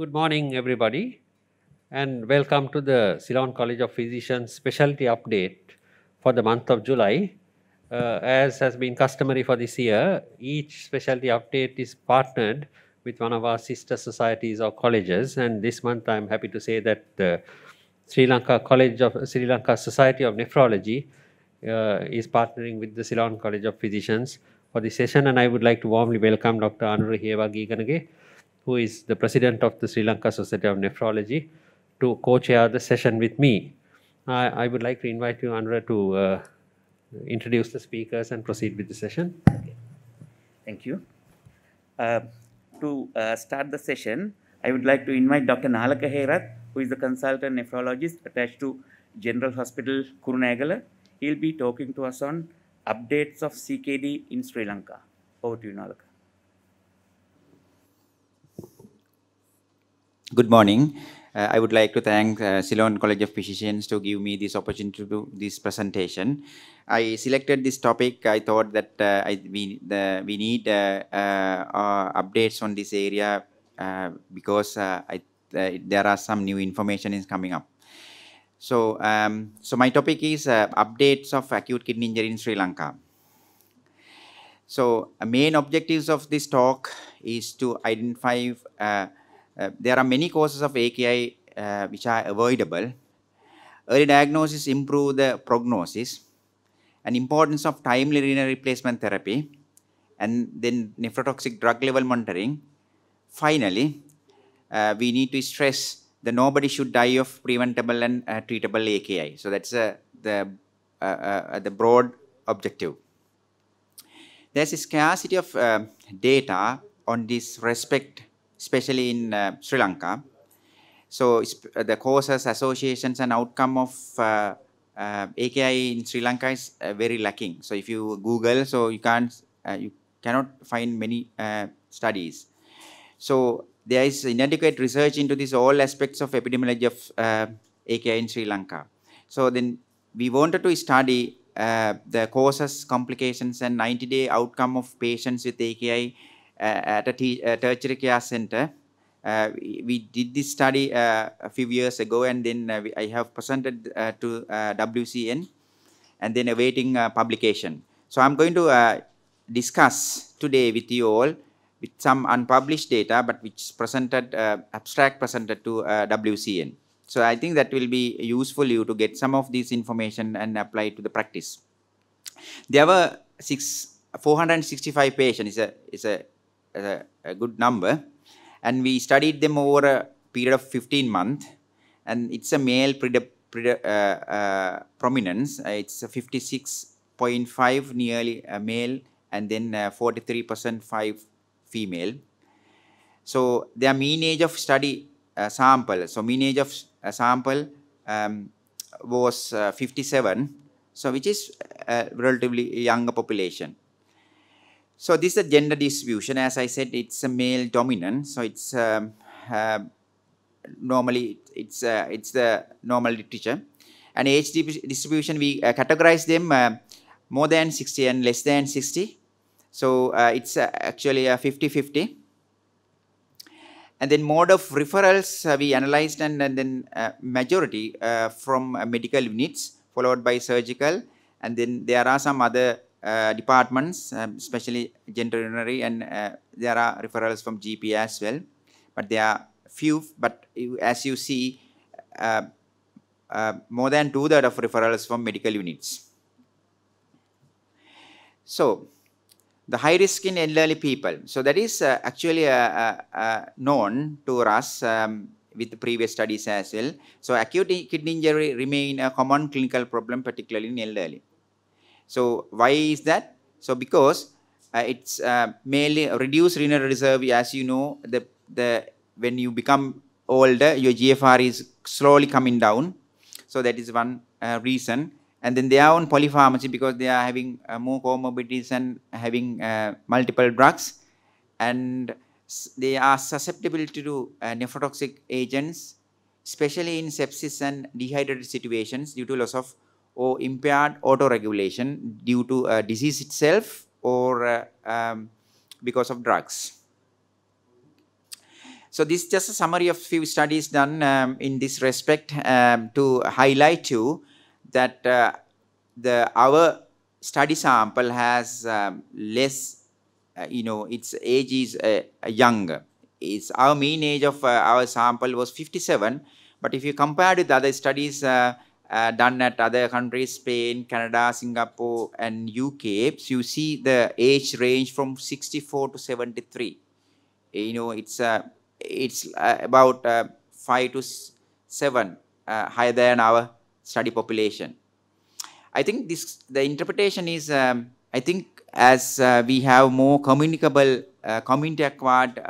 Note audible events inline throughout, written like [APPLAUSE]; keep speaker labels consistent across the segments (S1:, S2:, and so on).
S1: Good morning, everybody, and welcome to the Ceylon College of Physicians specialty update for the month of July. Uh, as has been customary for this year, each specialty update is partnered with one of our sister societies or colleges, and this month I am happy to say that the Sri Lanka College of Sri Lanka Society of Nephrology uh, is partnering with the Ceylon College of Physicians for this session, and I would like to warmly welcome Dr. Anurag Hewa Giganage who is the president of the Sri Lanka Society of Nephrology, to co-chair the session with me. I, I, would like to invite you, Anura, to uh, introduce the speakers and proceed with the session. Okay. Thank you. Uh, to uh, start the session, I would like to invite
S2: Dr. Nalaka Herath, who is the consultant nephrologist attached to General Hospital Kurunagala. He'll be talking to us on updates of CKD in Sri Lanka. Over to you, Nalaka.
S3: Good morning. Uh, I would like to thank uh, Ceylon College of Physicians to give me this opportunity to do this presentation. I selected this topic. I thought that uh, I, we, the, we need uh, uh, uh, updates on this area because I, there are some new information is coming up. So, um, so my topic is updates of acute kidney injury in Sri Lanka. So, main objectives of this talk is to identify uh, there are many causes of AKI uh, which are avoidable. Early diagnosis improve the prognosis and importance of timely renal replacement therapy and then nephrotoxic drug level monitoring. Finally, uh, we need to stress that nobody should die of preventable and uh, treatable AKI. So that's uh, the, the broad objective. There's a scarcity of data on this respect especially in uh, Sri Lanka. So uh, the causes, associations and outcome of uh, uh, AKI in Sri Lanka is uh, very lacking. So if you Google, so you can't, uh, you cannot find many studies. So there is inadequate research into this all aspects of epidemiology of AKI in Sri Lanka. So then we wanted to study the causes, complications and 90-day outcome of patients with AKI uh, at a uh, tertiary care center. We, uh, we, did this study a few years ago and then we, I have presented to WCN and then awaiting publication. So I'm going to discuss today with you all with some unpublished data but which presented uh, abstract presented to uh, WCN. So I think that will be useful you to get some of this information and apply to the practice. There were six 465 patients is a is a a, a good number. And we studied them over a period of 15 months. And it's a male uh, uh, prominence. Uh, it's 56.5 nearly male and then 43% uh, 5 female. So their mean age of study uh, sample, so mean age of uh, sample um, was uh, 57, so which is relatively younger population. So this is a gender distribution. As I said, it's a male dominant. So it's um, uh, normally it's uh, it's the normal literature. And age distribution, we uh, categorize them uh, more than 60 and less than 60. So uh, it's uh, actually a 50-50. And then mode of referrals, we analyzed and, and then majority from medical units, followed by surgical. And then there are some other uh, departments, um, especially genitourinary, and uh, there are referrals from GP as well. But there are few, but as you see, uh, more than two-thirds of referrals from medical units. So, the high risk in elderly people. So that is uh, actually uh, uh, known to us um, with previous studies as well. So acute kidney injury remain a common clinical problem, particularly in elderly. So why is that? So because uh, it's uh, mainly reduced renal reserve, as you know, the, the when you become older, your GFR is slowly coming down. So that is one uh, reason. And then they are on polypharmacy because they are having uh, more comorbidities and having uh, multiple drugs. And they are susceptible to uh, nephrotoxic agents, especially in sepsis and dehydrated situations due to loss of or impaired autoregulation due to uh, disease itself or uh, um, because of drugs. So this is just a summary of few studies done um, in this respect um, to highlight you that uh, the our study sample has um, less, uh, you know, its age is uh, younger. It's our mean age of uh, our sample was 57, but if you compare with other studies, uh, done at other countries, Spain, Canada, Singapore, and UK, so you see the age range from 64 to 73. Eh, you know, it's uh, it's uh, about uh, 5 to 7 uh, higher than our study population. I think this the interpretation is, um, I think as uh, we have more communicable, uh, community-acquired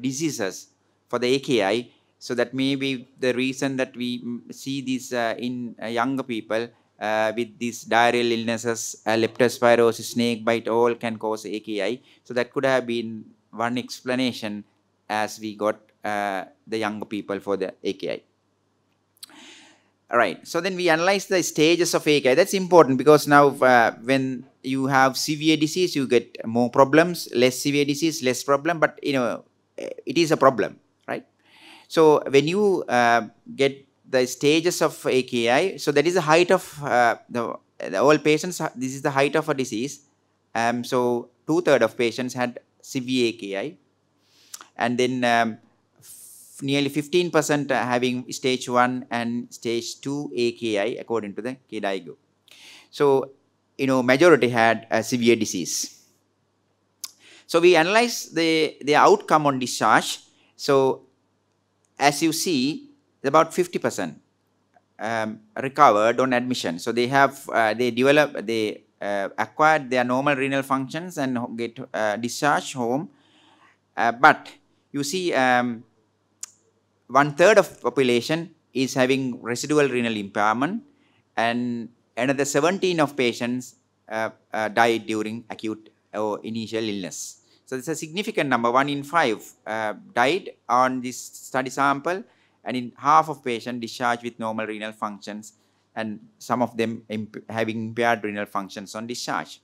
S3: diseases for the AKI, so that may be the reason that we see these uh, in uh, younger people uh, with these diarrheal illnesses, uh, leptospirosis, snake bite, all can cause AKI. So that could have been one explanation as we got uh, the younger people for the AKI. All right. So then we analyze the stages of AKI. That's important because now uh, when you have severe disease, you get more problems. Less severe disease, less problem. But you know, it is a problem. So when you uh, get the stages of AKI, so that is the height of uh, the, the all patients, this is the height of a disease. Um, so two-thirds of patients had severe AKI. And then um, nearly 15% having stage 1 and stage 2 AKI according to the KDIGO. So, you know, majority had a severe disease. So, we analyze the, the outcome on discharge. So, as you see, about 50% um, recovered on admission. So they have, uh, they develop, they uh, acquired their normal renal functions and get uh, discharged home. Uh, but you see, um, one third of population is having residual renal impairment and another 17 of patients uh, uh, died during acute or initial illness. So it's a significant number, one in five uh, died on this study sample and in half of patients discharged with normal renal functions and some of them imp having impaired renal functions on discharge.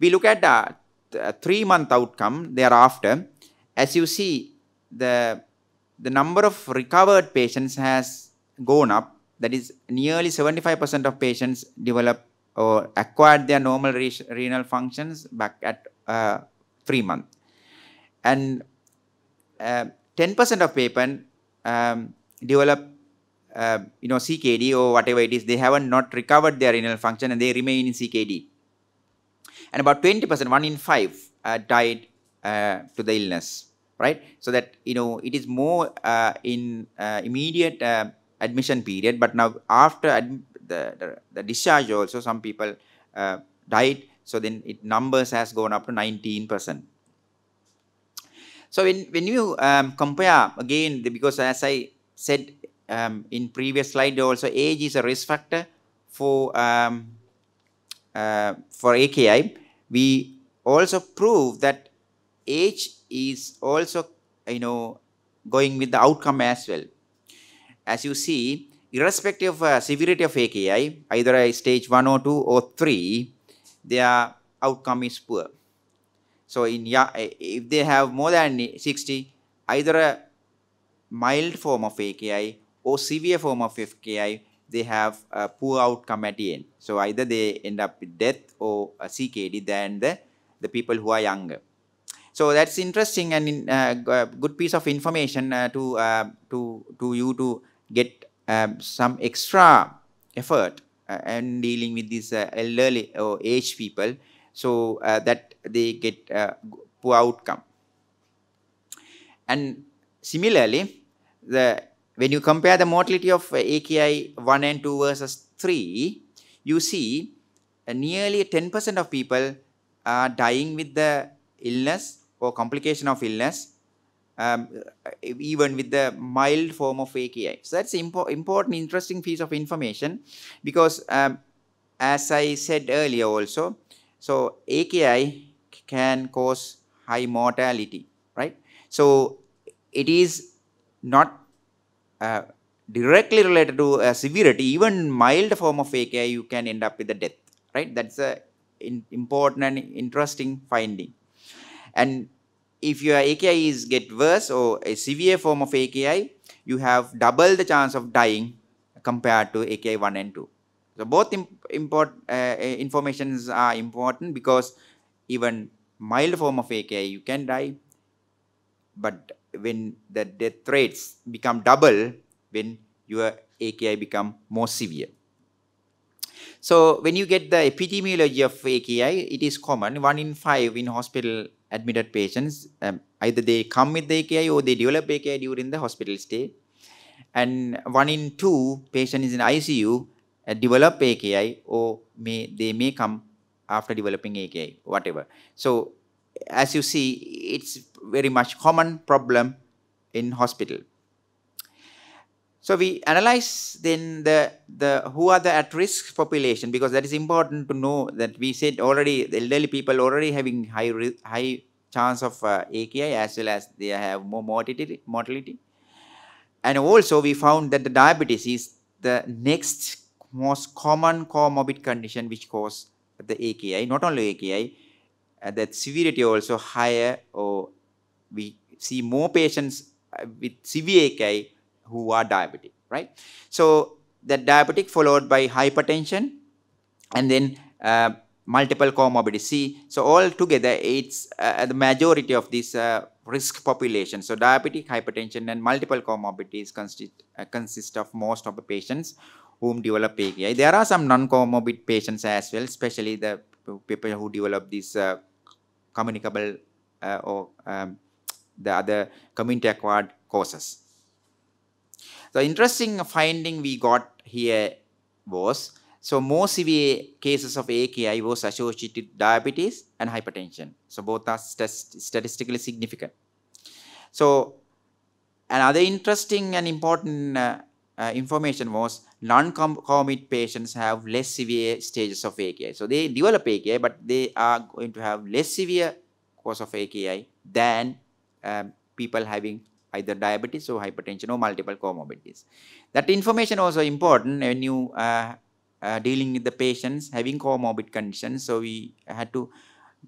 S3: We look at uh, the uh, three-month outcome thereafter. As you see, the, the number of recovered patients has gone up. That is, nearly 75% of patients develop or acquired their normal re renal functions back at uh, three months and 10% uh, of paper um, develop uh, you know CKD or whatever it is they haven't not recovered their renal function and they remain in CKD and about 20% one in five uh, died uh, to the illness right so that you know it is more uh, in uh, immediate admission period but now after the, the, the, discharge also some people died so then it numbers has gone up to 19 percent so when, when you um, compare again, because as I said um, in previous slide also, age is a risk factor for um, uh, for AKI. We also prove that age is also you know going with the outcome as well. As you see, irrespective of uh, severity of AKI, either a stage 1 or 2 or 3, their outcome is poor. So in ya eh, if they have more than 60, either a mild form of AKI or severe form of FKI, they have a poor outcome at the end. So either they end up with death or CKD than the, the people who are younger. So that's interesting and in, uh, uh, good piece of information uh, to, uh, to, to you to get um, some extra effort uh, and dealing with these uh, elderly or aged people so uh, that they get uh, poor outcome. And similarly, the when you compare the mortality of uh, AKI 1 and 2 versus 3, you see nearly 10% of people are dying with the illness or complication of illness, um, even with the mild form of AKI. So that's impo important, interesting piece of information because um, as I said earlier also, so AKI can cause high mortality, right? So it is not uh, directly related to uh, severity, even mild form of AKI, you can end up with a death, right? That's a in, important and interesting finding. And if your AKI is get worse or a severe form of AKI, you have double the chance of dying compared to AKI 1 and 2. So both imp import uh, informations are important because even mild form of AKI you can die, but when the death rates become double, when your AKI become more severe. So when you get the epidemiology of AKI, it is common. One in five in hospital admitted patients, um, either they come with the AKI or they develop AKI during the hospital stay. And one in two patients in ICU uh, develop AKI or oh, may they may come after developing AKI, whatever. So as you see, it's very much common problem in hospital. So we analyze then the, the who are the at-risk population because that is important to know that we said already the elderly people already having high high chance of uh, AKI as well as they have more mortality, mortality. And also we found that the diabetes is the next most common comorbid condition which cause the AKI, not only AKI, uh, that severity also higher or we see more patients uh, with severe AKI who are diabetic, right? So that diabetic followed by hypertension and then uh, multiple comorbidities. See, so all together it's uh, the majority of this uh, risk population. So diabetic, hypertension and multiple comorbidities consist, uh, consist of most of the patients whom develop AKI. There are some non-comorbid patients as well, especially the people who develop this uh, communicable uh, or um, the other community-acquired causes. The interesting finding we got here was, so more severe cases of AKI was associated with diabetes and hypertension. So both are st statistically significant. So another interesting and important uh, uh information was non comorbid patients have less severe stages of AKI. So they develop AKI, but they are going to have less severe course of AKI than um, people having either diabetes or hypertension or multiple comorbidities. That information also important when you uh, uh, dealing with the patients having comorbid conditions. So we had to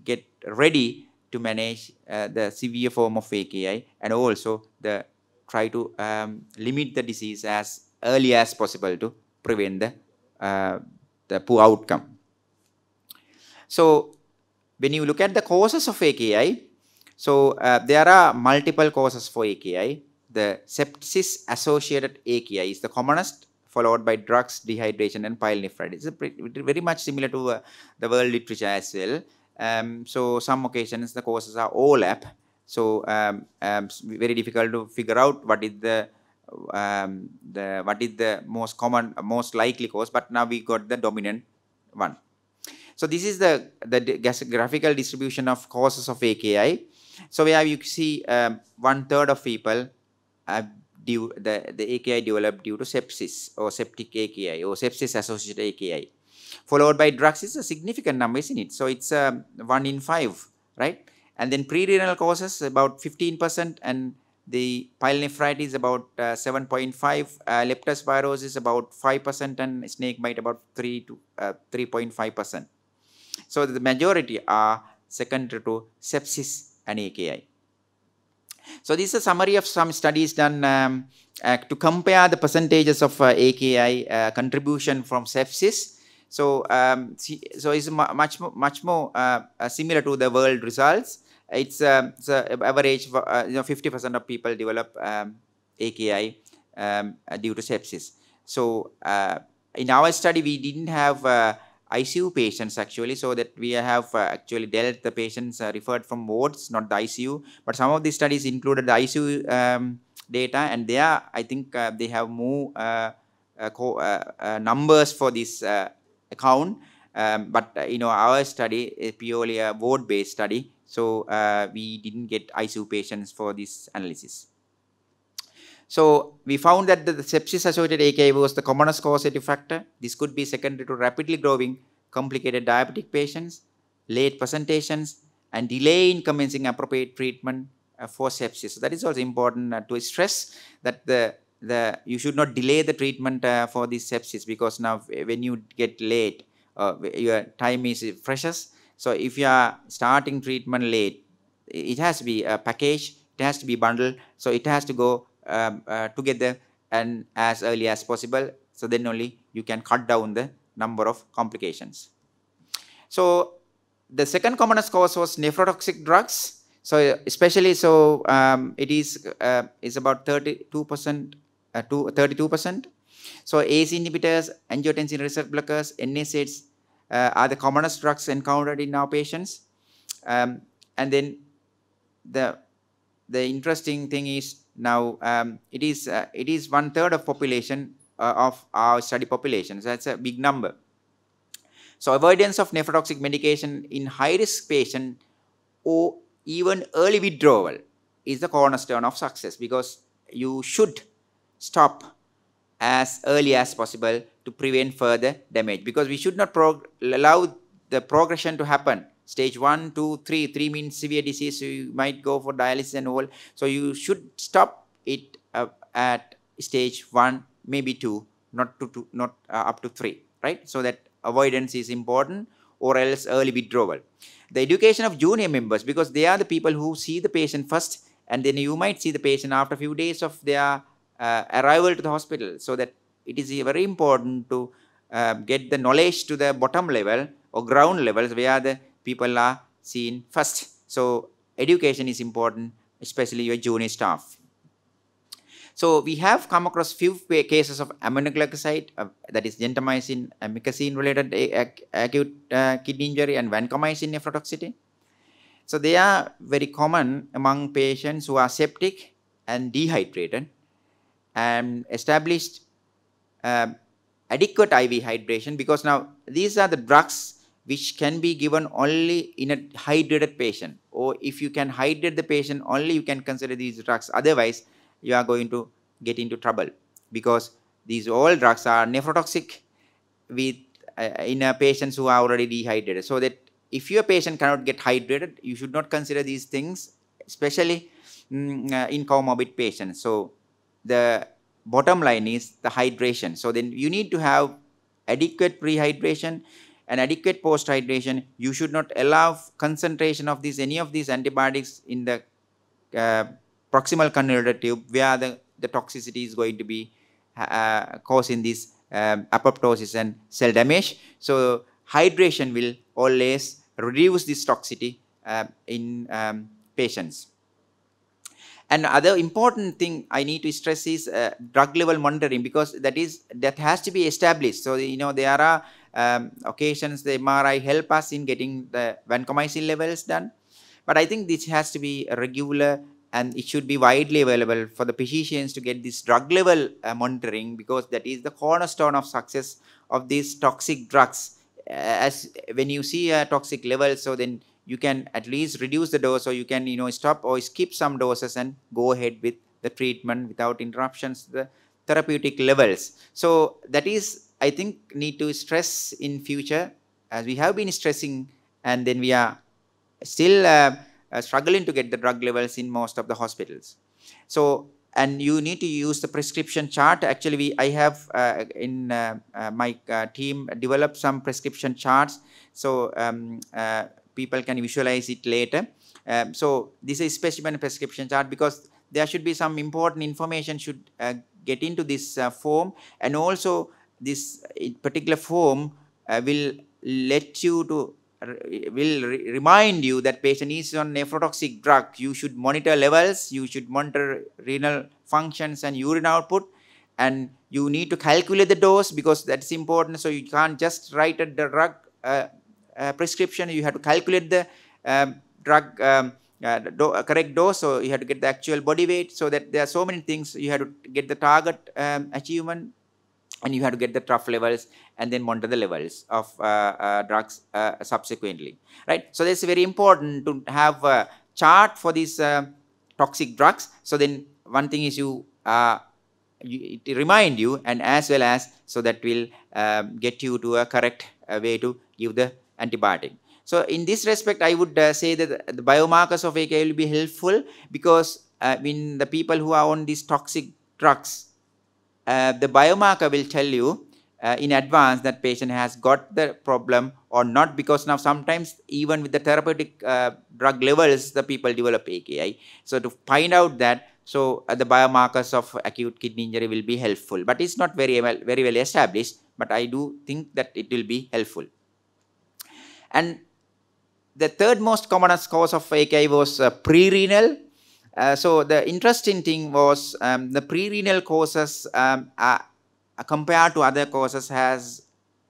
S3: get ready to manage uh, the severe form of AKI and also the try to um, limit the disease as early as possible to prevent the, uh, the poor outcome. So when you look at the causes of AKI, so uh, there are multiple causes for AKI. The sepsis-associated AKI is the commonest, followed by drugs, dehydration, and pyelonephritis. It's very much similar to uh, the world literature as well. Um, so some occasions the causes are overlap. So um, um, very difficult to figure out what is the um, the, what is the most common, most likely cause, but now we got the dominant one. So this is the, the graphical distribution of causes of AKI. So we have you see um, one third of people have due, the, the AKI developed due to sepsis or septic AKI or sepsis associated AKI. Followed by drugs is a significant number, isn't it? So it's um, one in five, right? And then pre-renal causes about 15% and the pyelonephritis is about uh, 7.5 uh, leptospiros about 5% and snake bite about 3 to 3.5% uh, so the majority are secondary to sepsis and aki so this is a summary of some studies done um, uh, to compare the percentages of uh, aki uh, contribution from sepsis so um, so it's much much more similar to the world results it's, uh, it's uh, average uh, you know 50% of people develop um, AKI um, uh, due to sepsis. So uh, in our study we didn't have uh, ICU patients actually so that we have uh, actually dealt the patients referred from wards not the ICU but some of these studies included the ICU um, data and there I think they have more numbers for this account um, but you know our study is purely a ward based study so uh, we didn't get ICU patients for this analysis. So we found that the sepsis-associated AKI was the commonest causative factor. This could be secondary to rapidly growing complicated diabetic patients, late presentations, and delay in commencing appropriate treatment uh, for sepsis. So that is also important uh, to stress that the the you should not delay the treatment uh, for this sepsis because now when you get late, uh, your time is precious so if you are starting treatment late, it has to be a package, it has to be bundled, so it has to go um, uh, together and as early as possible. So then only you can cut down the number of complications. So the second commonest cause was nephrotoxic drugs. So especially so um, it is uh, is about 32 percent uh, to 32 percent. So ACE inhibitors, angiotensin receptor blockers, NSAIDs, uh, are the commonest drugs encountered in our patients. Um, and then the the interesting thing is now um, it is uh, it is one third of population uh, of our study population. So that's a big number. So avoidance of nephrotoxic medication in high risk patient or even early withdrawal is the cornerstone of success because you should stop as early as possible to prevent further damage because we should not allow the progression to happen. Stage one, two, 3, 3 means severe disease, so you might go for dialysis and all. So you should stop it uh, at stage 1, maybe 2, not, to, to not uh, up to 3, right? So that avoidance is important or else early withdrawal. The education of junior members because they are the people who see the patient first and then you might see the patient after a few days of their uh, arrival to the hospital. So that it is very important to uh, get the knowledge to the bottom level or ground levels where the people are seen first. So education is important, especially your junior staff. So we have come across few cases of aminoglycoside, uh, that is gentamicin, amikacin related acute uh, kidney injury and vancomycin nephrotoxicity. So they are very common among patients who are septic and dehydrated and established uh, adequate IV hydration because now these are the drugs which can be given only in a hydrated patient or if you can hydrate the patient only you can consider these drugs otherwise you are going to get into trouble because these all drugs are nephrotoxic with uh, in patients who are already dehydrated so that if your patient cannot get hydrated you should not consider these things especially mm, uh, in comorbid patients so the bottom line is the hydration. So then you need to have adequate pre-hydration and adequate post-hydration. You should not allow concentration of these any of these antibiotics in the uh, proximal convoluted tube where the, the toxicity is going to be uh, causing this um, apoptosis and cell damage. So hydration will always reduce this toxicity uh, in um, patients. And other important thing I need to stress is uh, drug level monitoring because that is that has to be established. So you know there are um, occasions the MRI help us in getting the vancomycin levels done, but I think this has to be regular and it should be widely available for the physicians to get this drug level uh, monitoring because that is the cornerstone of success of these toxic drugs. Uh, as when you see a toxic level, so then you can at least reduce the dose or you can you know stop or skip some doses and go ahead with the treatment without interruptions the therapeutic levels so that is i think need to stress in future as we have been stressing and then we are still uh, uh, struggling to get the drug levels in most of the hospitals so and you need to use the prescription chart actually we i have uh, in uh, uh, my uh, team developed some prescription charts so um, uh, people can visualize it later. Um, so this is specimen prescription chart because there should be some important information should uh, get into this uh, form and also this uh, particular form uh, will let you to will re remind you that patient is on nephrotoxic drug you should monitor levels you should monitor renal functions and urine output and you need to calculate the dose because that's important so you can't just write a drug uh, uh, prescription, you have to calculate the um, drug um, uh, do uh, correct dose, so you have to get the actual body weight, so that there are so many things, you have to get the target um, achievement, and you have to get the trough levels and then monitor the levels of uh, uh, drugs uh, subsequently, right? So is very important to have a chart for these toxic drugs. So then one thing is you, you remind you and as well as so that will um, get you to a correct way to give the antibiotic. So in this respect, I would uh, say that the biomarkers of AKI will be helpful because uh, in the people who are on these toxic drugs, uh, the biomarker will tell you uh, in advance that patient has got the problem or not because now sometimes even with the therapeutic uh, drug levels, the people develop AKI. So to find out that, so uh, the biomarkers of acute kidney injury will be helpful, but it's not very well, very well established, but I do think that it will be helpful. And the third most common cause of AKI was uh, prerenal. Uh, so the interesting thing was um, the prerenal causes um, compared to other causes has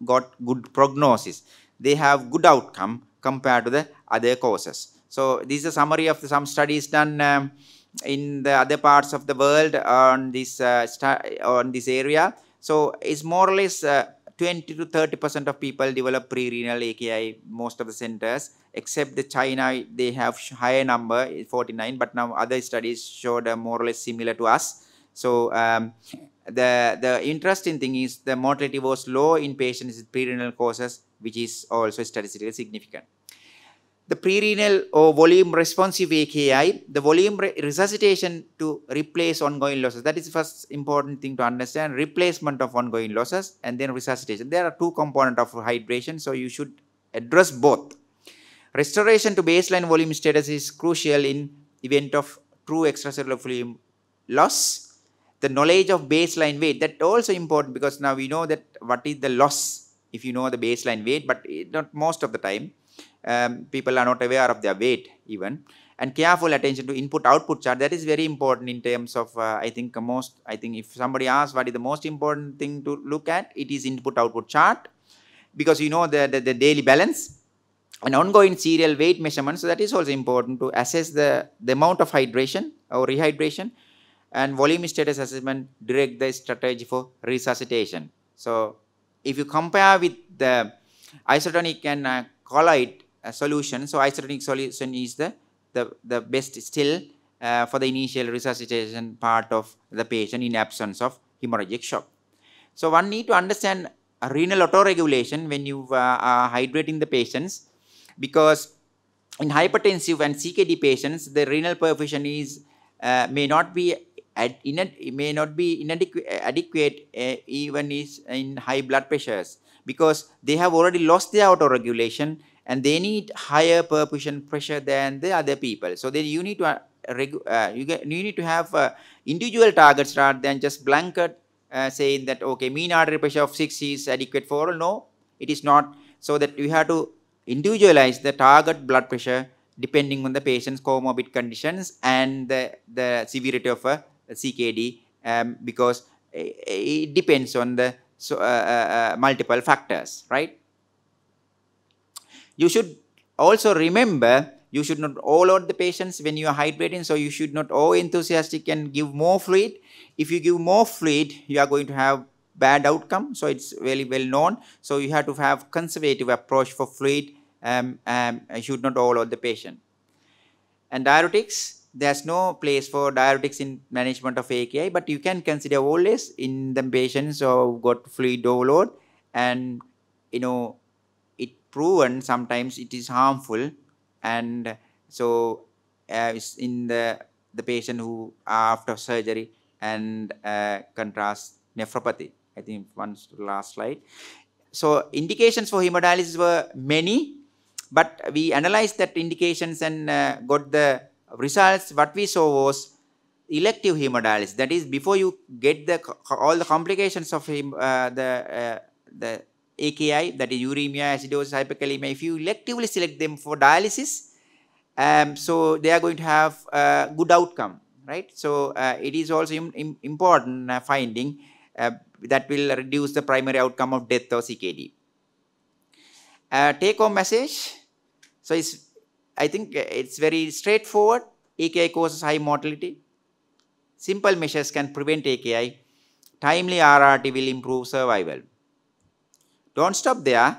S3: got good prognosis. They have good outcome compared to the other causes. So this is a summary of the, some studies done um, in the other parts of the world on this uh, on this area. So it's more or less uh, 20 to 30 percent of people develop pre-renal AKI most of the centers except the China they have higher number 49 but now other studies showed uh, more or less similar to us so um, the the interesting thing is the mortality was low in patients with pre-renal causes which is also statistically significant the prerenal or volume responsive AKI, the volume re resuscitation to replace ongoing losses. That is the first important thing to understand, replacement of ongoing losses and then resuscitation. There are two components of hydration, so you should address both. Restoration to baseline volume status is crucial in event of true extracellular volume loss. The knowledge of baseline weight, that also important because now we know that what is the loss if you know the baseline weight, but not most of the time um, people are not aware of their weight even and careful attention to input output chart that is very important in terms of uh, i think most i think if somebody asks what is the most important thing to look at it is input output chart because you know the, the, the daily balance and ongoing serial weight measurement so that is also important to assess the, the amount of hydration or rehydration and volume status assessment direct the strategy for resuscitation so if you compare with the isotonic and uh, colloid uh, solution. So isotonic solution is the, the, the best still uh, for the initial resuscitation part of the patient in absence of hemorrhagic shock. So one need to understand renal autoregulation when you uh, are hydrating the patients because in hypertensive and CKD patients, the renal perfusion is uh, may not be ad, in, may not be inadequate adequate, uh, even is in high blood pressures because they have already lost their auto regulation, and they need higher percussion pressure than the other people. So then you need to uh, uh, you, get, you need to have uh, individual targets rather than just blanket uh, saying that okay mean artery pressure of 6 is adequate for all. No, it is not. So that you have to individualize the target blood pressure depending on the patient's comorbid conditions and the, the severity of a CKD um, because uh, it depends on the so, uh, uh, uh, multiple factors, right? You should also remember you should not overload the patients when you are hydrating, so you should not all oh, enthusiastic and give more fluid. If you give more fluid, you are going to have bad outcome, so it's very well known. So you have to have conservative approach for fluid um, um, should not overload the patient. And diuretics, there's no place for diuretics in management of AKI, but you can consider always in the patients who got fluid overload and you know it proven sometimes it is harmful and so uh, in the the patient who after surgery and uh, contrast nephropathy. I think one last slide. So indications for hemodialysis were many, but we analyzed that indications and uh, got the results, what we saw was elective hemodialysis. That is, before you get the all the complications of him, uh, the uh, the AKI, that is uremia, acidosis, hyperkalemia, if you electively select them for dialysis, um, so they are going to have good outcome, right? So uh, it is also Im Im important uh, finding uh, that will reduce the primary outcome of death or CKD. take home message. So it's I think uh, it's very straightforward. AKI causes high mortality. Simple measures can prevent AKI. Timely RRT will improve survival. Don't stop there.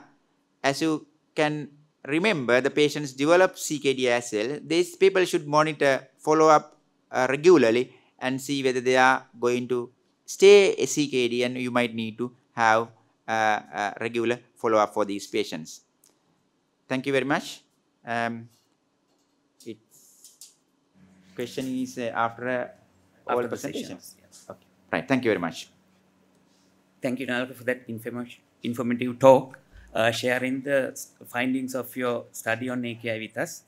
S3: As you can remember, the patients develop CKD as well. These people should monitor, follow up uh, regularly and see whether they are going to stay a CKD and you might need to have uh, uh, regular follow-up for these patients. Thank you very much. Um,
S2: question is uh, after, uh, all after the presentations. Yes. Okay.
S3: Right. Thank you very much.
S2: Thank you, Nalaka, for that information, informative talk, uh, sharing the findings of your study on AKI with us.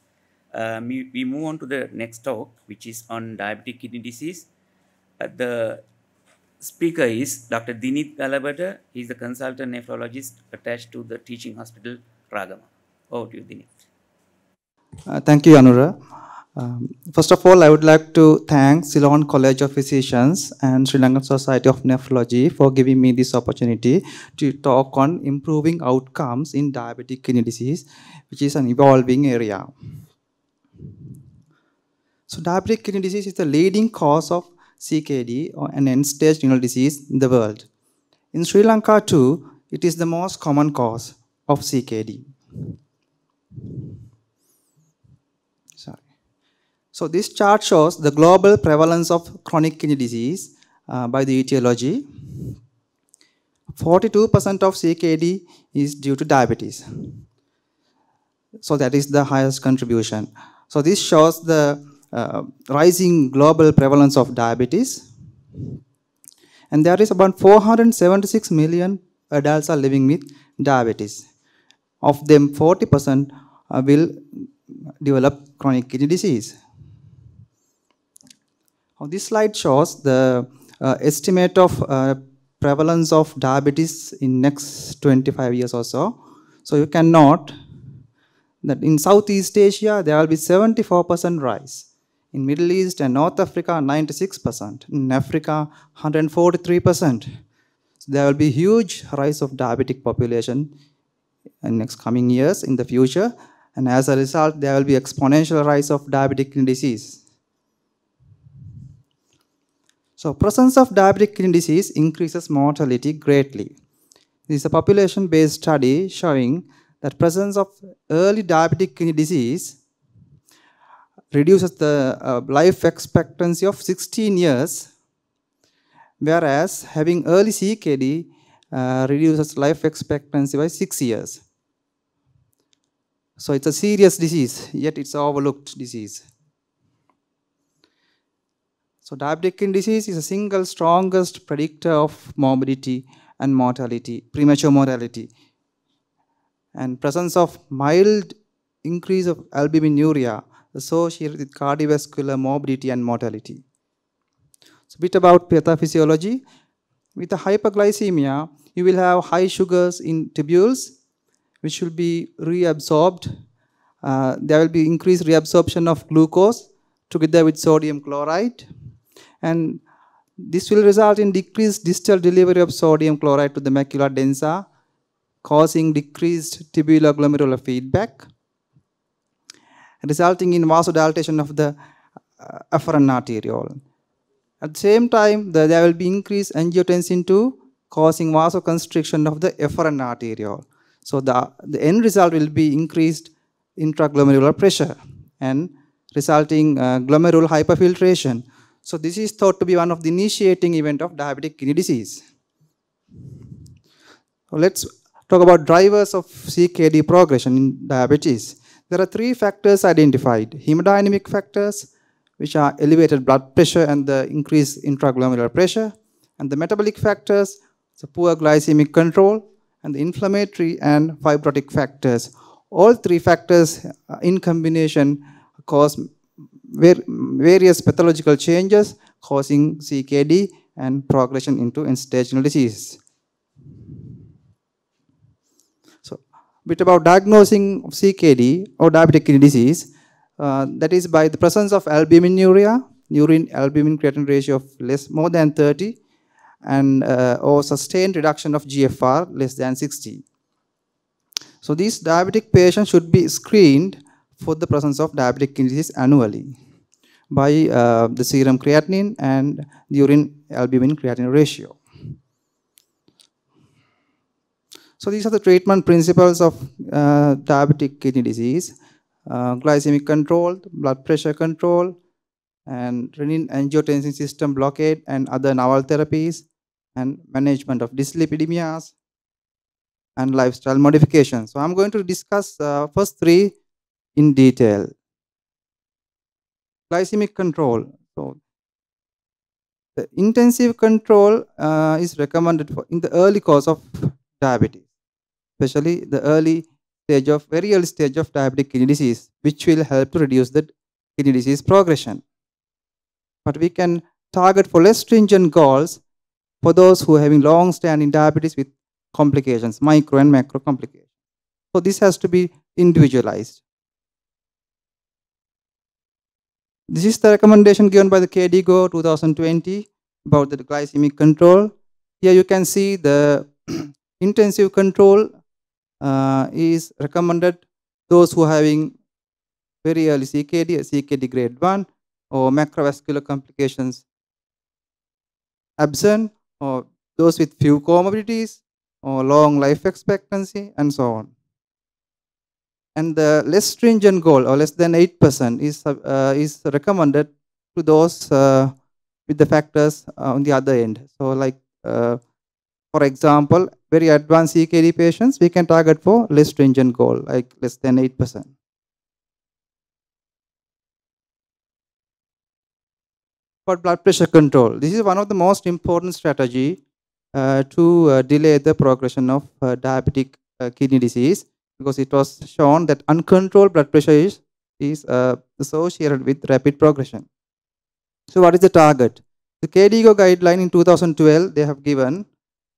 S2: Uh, we, move on to the next talk, which is on diabetic kidney disease. Uh, the speaker is Dr. Dinit Galabata. He's the consultant nephrologist attached to the teaching hospital, Ragama. Over to you,
S4: Dinit. thank you, Anura. Um, first of all, I would like to thank Ceylon College of Physicians and Sri Lankan Society of Nephrology for giving me this opportunity to talk on improving outcomes in diabetic kidney disease, which is an evolving area. So diabetic kidney disease is the leading cause of CKD or an end-stage renal disease in the world. In Sri Lanka too, it is the most common cause of CKD. So this chart shows the global prevalence of chronic kidney disease uh, by the etiology. 42% of CKD is due to diabetes. So that is the highest contribution. So this shows the uh, rising global prevalence of diabetes. And there is about 476 million adults are living with diabetes. Of them, 40% uh, will develop chronic kidney disease. Now this slide shows the uh, estimate of uh, prevalence of diabetes in next 25 years or so. So you can note that in Southeast Asia, there will be 74% rise. In Middle East and North Africa, 96%. In Africa, 143%. So there will be huge rise of diabetic population in next coming years in the future. And as a result, there will be exponential rise of diabetic disease. So presence of diabetic kidney disease increases mortality greatly. This is a population-based study showing that presence of early diabetic kidney disease reduces the uh, life expectancy of 16 years, whereas having early CKD uh, reduces life expectancy by 6 years. So it's a serious disease, yet it's overlooked disease. So diabetic kidney disease is a single strongest predictor of morbidity and mortality, premature mortality. And presence of mild increase of albuminuria associated with cardiovascular morbidity and mortality. So bit about pathophysiology. With the hyperglycemia, you will have high sugars in tubules, which will be reabsorbed. Uh, there will be increased reabsorption of glucose together with sodium chloride and this will result in decreased distal delivery of sodium chloride to the macula densa, causing decreased tubular glomerular feedback, resulting in vasodilatation of the uh, afferent arteriole. At the same time, the, there will be increased angiotensin II, causing vasoconstriction of the efferent arteriole. So the, the end result will be increased intraglomerular pressure and resulting uh, glomerular hyperfiltration. So this is thought to be one of the initiating event of diabetic kidney disease. So let's talk about drivers of CKD progression in diabetes. There are three factors identified, hemodynamic factors, which are elevated blood pressure and the increased intraglomerular pressure, and the metabolic factors, the poor glycemic control, and the inflammatory and fibrotic factors. All three factors uh, in combination cause various pathological changes causing CKD and progression into end-stage disease. So, a bit about diagnosing of CKD or diabetic kidney disease. Uh, that is by the presence of albuminuria, urine albumin creatinine ratio of less more than 30, and uh, or sustained reduction of GFR less than 60. So these diabetic patients should be screened for the presence of diabetic kidney disease annually by uh, the serum creatinine and the urine albumin creatinine ratio. So these are the treatment principles of uh, diabetic kidney disease, uh, glycemic control, blood pressure control, and renin angiotensin system blockade and other novel therapies, and management of dyslipidemias, and lifestyle modification. So I'm going to discuss uh, first three in detail. Glycemic control. So the intensive control uh, is recommended for in the early course of diabetes, especially the early stage of very early stage of diabetic kidney disease, which will help to reduce the kidney disease progression. But we can target for less stringent goals for those who are having long-standing diabetes with complications, micro and macro complications. So this has to be individualized. This is the recommendation given by the KDGO 2020 about the glycemic control. Here you can see the [CLEARS THROAT] intensive control uh, is recommended those who are having very early CKD, CKD grade 1 or macrovascular complications absent or those with few comorbidities or long life expectancy and so on. And the less stringent goal, or less than 8%, is, uh, is recommended to those uh, with the factors uh, on the other end. So like, uh, for example, very advanced EKD patients, we can target for less stringent goal, like less than 8%. for blood pressure control. This is one of the most important strategy uh, to uh, delay the progression of uh, diabetic uh, kidney disease because it was shown that uncontrolled blood pressure is, is uh, associated with rapid progression. So what is the target? The KDIGO guideline in 2012, they have given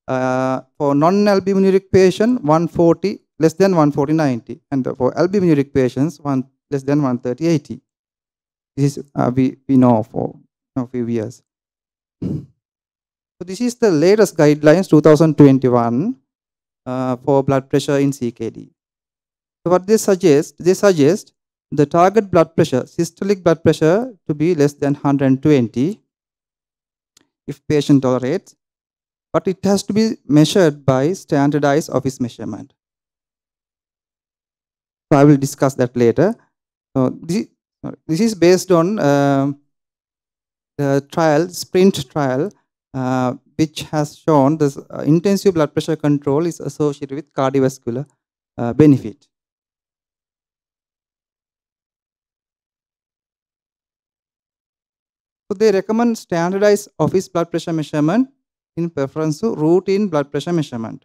S4: uh, for non-albuminuric patient 140 less than 140 90 and for albuminuric patients one less than 130 80. This is uh, we, we know for a few years. So this is the latest guidelines 2021 uh, for blood pressure in CKD what they suggest, they suggest the target blood pressure, systolic blood pressure to be less than 120 if patient tolerates, but it has to be measured by standardized office measurement. So I will discuss that later. So this, this is based on uh, the trial, sprint trial, uh, which has shown this uh, intensive blood pressure control is associated with cardiovascular uh, benefit. So they recommend standardized office blood pressure measurement in preference to routine blood pressure measurement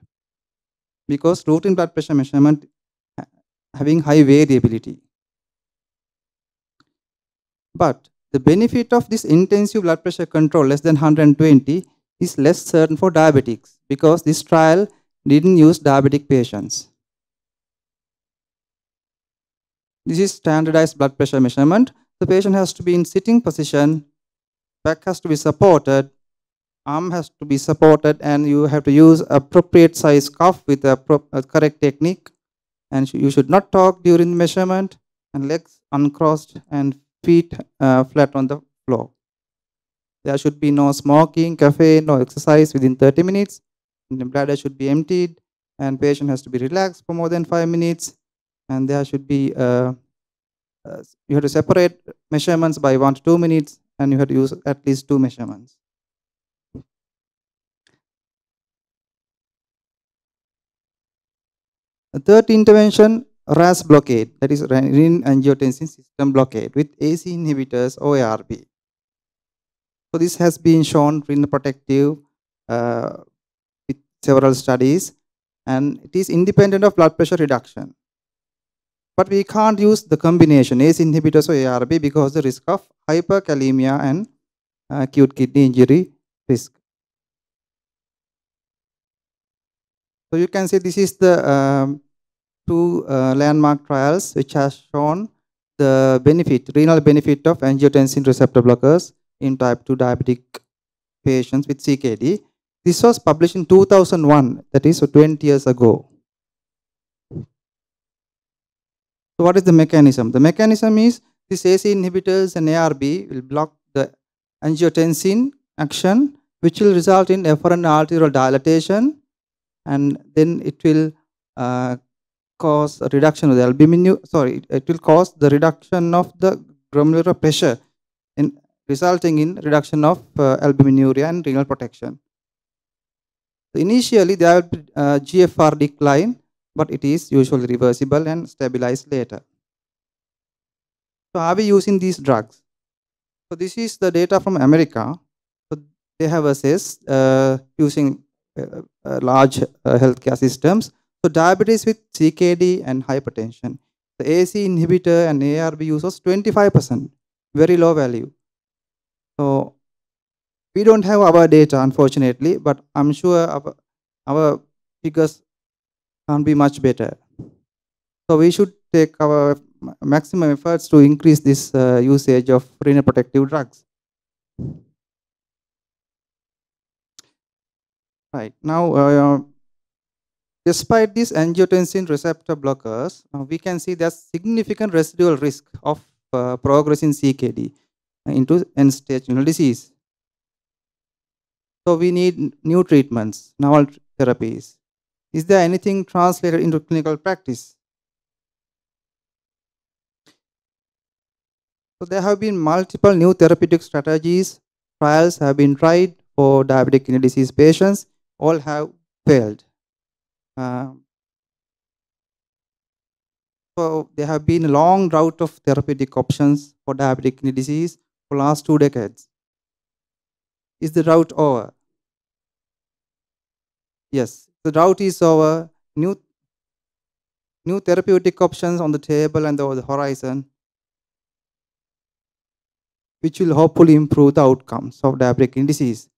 S4: because routine blood pressure measurement having high variability. But the benefit of this intensive blood pressure control less than 120 is less certain for diabetics because this trial didn't use diabetic patients. This is standardized blood pressure measurement. The patient has to be in sitting position back has to be supported, arm has to be supported, and you have to use appropriate size cuff with a uh, correct technique. And you should not talk during measurement, and legs uncrossed and feet uh, flat on the floor. There should be no smoking, caffeine, no exercise within 30 minutes. And the bladder should be emptied, and patient has to be relaxed for more than 5 minutes. And there should be uh, uh, you have to separate measurements by 1 to 2 minutes and you have to use at least two measurements. The third intervention, RAS blockade, that is renin-angiotensin system blockade with ACE inhibitors or ARB. So this has been shown in protective uh, with several studies and it is independent of blood pressure reduction. But we can't use the combination ACE inhibitors or ARB because the risk of hyperkalemia and uh, acute kidney injury risk. So you can see this is the um, two uh, landmark trials which has shown the benefit, renal benefit of angiotensin receptor blockers in type 2 diabetic patients with CKD. This was published in 2001, that is so 20 years ago. So what is the mechanism? The mechanism is these ACE inhibitors and ARB will block the angiotensin action, which will result in efferent arterial dilatation, and then it will uh, cause a reduction of the albumin. Sorry, it will cause the reduction of the glomerular pressure, in, resulting in reduction of uh, albuminuria and renal protection. initially, there will be uh, GFR decline, but it is usually reversible and stabilized later. So are we using these drugs? So this is the data from America. So they have assessed uh, using uh, uh large uh, healthcare systems. So diabetes with CKD and hypertension. The AC inhibitor and ARB use was 25%, very low value. So we don't have our data, unfortunately, but I'm sure our, our figures can't be much better. So we should take our maximum efforts to increase this uh, usage of renoprotective drugs. Right, now uh, Despite these angiotensin receptor blockers, uh, we can see there's significant residual risk of uh, progress in CKD uh, into end-stage renal disease. So we need new treatments, novel therapies. Is there anything translated into clinical practice? So there have been multiple new therapeutic strategies, trials have been tried for diabetic kidney disease patients, all have failed. Um, so there have been a long drought of therapeutic options for diabetic kidney disease for last two decades. Is the drought over? Yes, the drought is over. New, new therapeutic options on the table and over the horizon which will hopefully improve the outcomes of diabetic disease.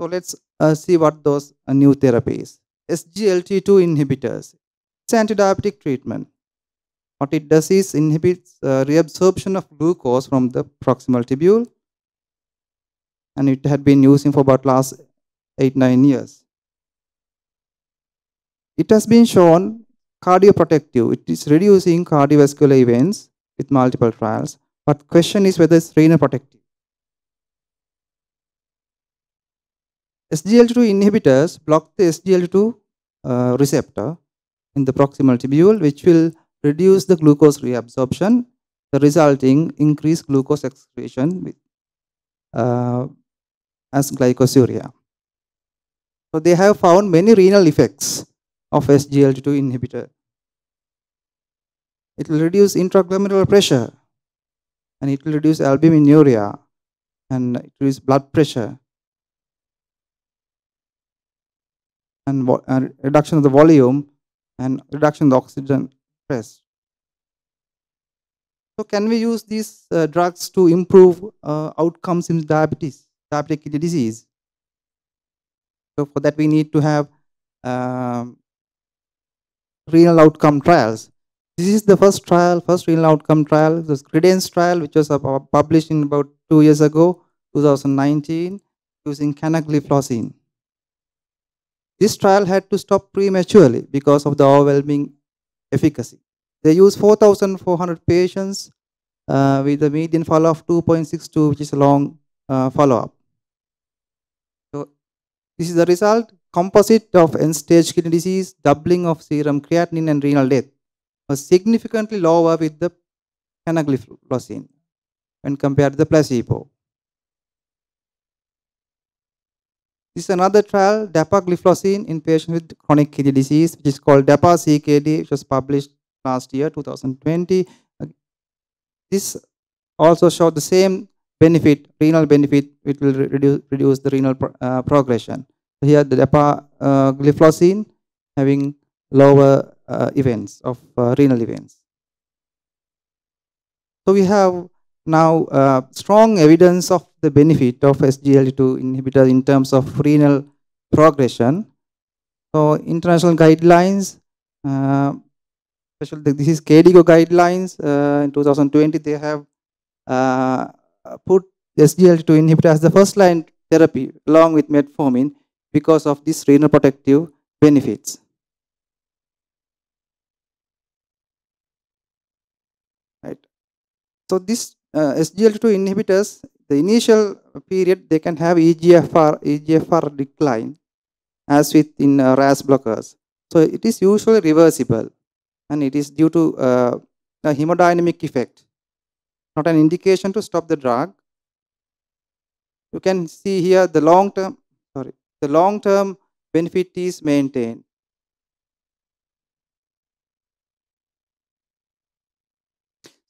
S4: So let's uh, see what those uh, new therapies. SGLT2 inhibitors. It's anti-diabetic treatment. What it does is inhibits uh, reabsorption of glucose from the proximal tubule and it had been using for about last 8-9 years. It has been shown cardioprotective. It is reducing cardiovascular events with multiple trials but question is whether it's renal protective. SGLT2 inhibitors block the SGLT2 uh, receptor in the proximal tubule, which will reduce the glucose reabsorption, the resulting increased glucose excretion with, uh, as glycosuria. So they have found many renal effects of SGLT2 inhibitor. It will reduce intraglomerular pressure, and it will reduce albuminuria and it reduce blood pressure and reduction of the volume and reduction of the oxygen stress. So can we use these uh, drugs to improve uh, outcomes in diabetes, diabetic kidney disease? So for that we need to have um, renal outcome trials. This is the first trial, first renal outcome trial, this credence trial, which was published in about two years ago, 2019, using canagliflozin. This trial had to stop prematurely because of the overwhelming efficacy. They used 4,400 patients uh, with a median follow-up of 2.62, which is a long uh, follow-up. So this is the result, composite of end-stage kidney disease, doubling of serum creatinine and renal death was significantly lower with the canagliflozin when compared to the placebo. This is another trial, dapagliflozin in patients with chronic kidney disease, which is called DAPA-CKD, which was published last year, 2020. This also showed the same benefit, renal benefit, it will reduce, reduce the renal pro, uh, progression. here the dapagliflozin uh, having lower uh, events, of uh, renal events. So we have now uh, strong evidence of the benefit of SGLT2 inhibitor in terms of renal progression. So international guidelines, uh, especially this is KDGO guidelines uh, in 2020, they have uh, put SGLT2 inhibitor as the first line therapy along with metformin because of this renal protective benefits. So this uh, SGLT2 inhibitors, the initial period they can have EGFR, EGFR decline as with in uh, RAS blockers. So it is usually reversible and it is due to uh, a hemodynamic effect, not an indication to stop the drug. You can see here the long term, sorry, the long term benefit is maintained.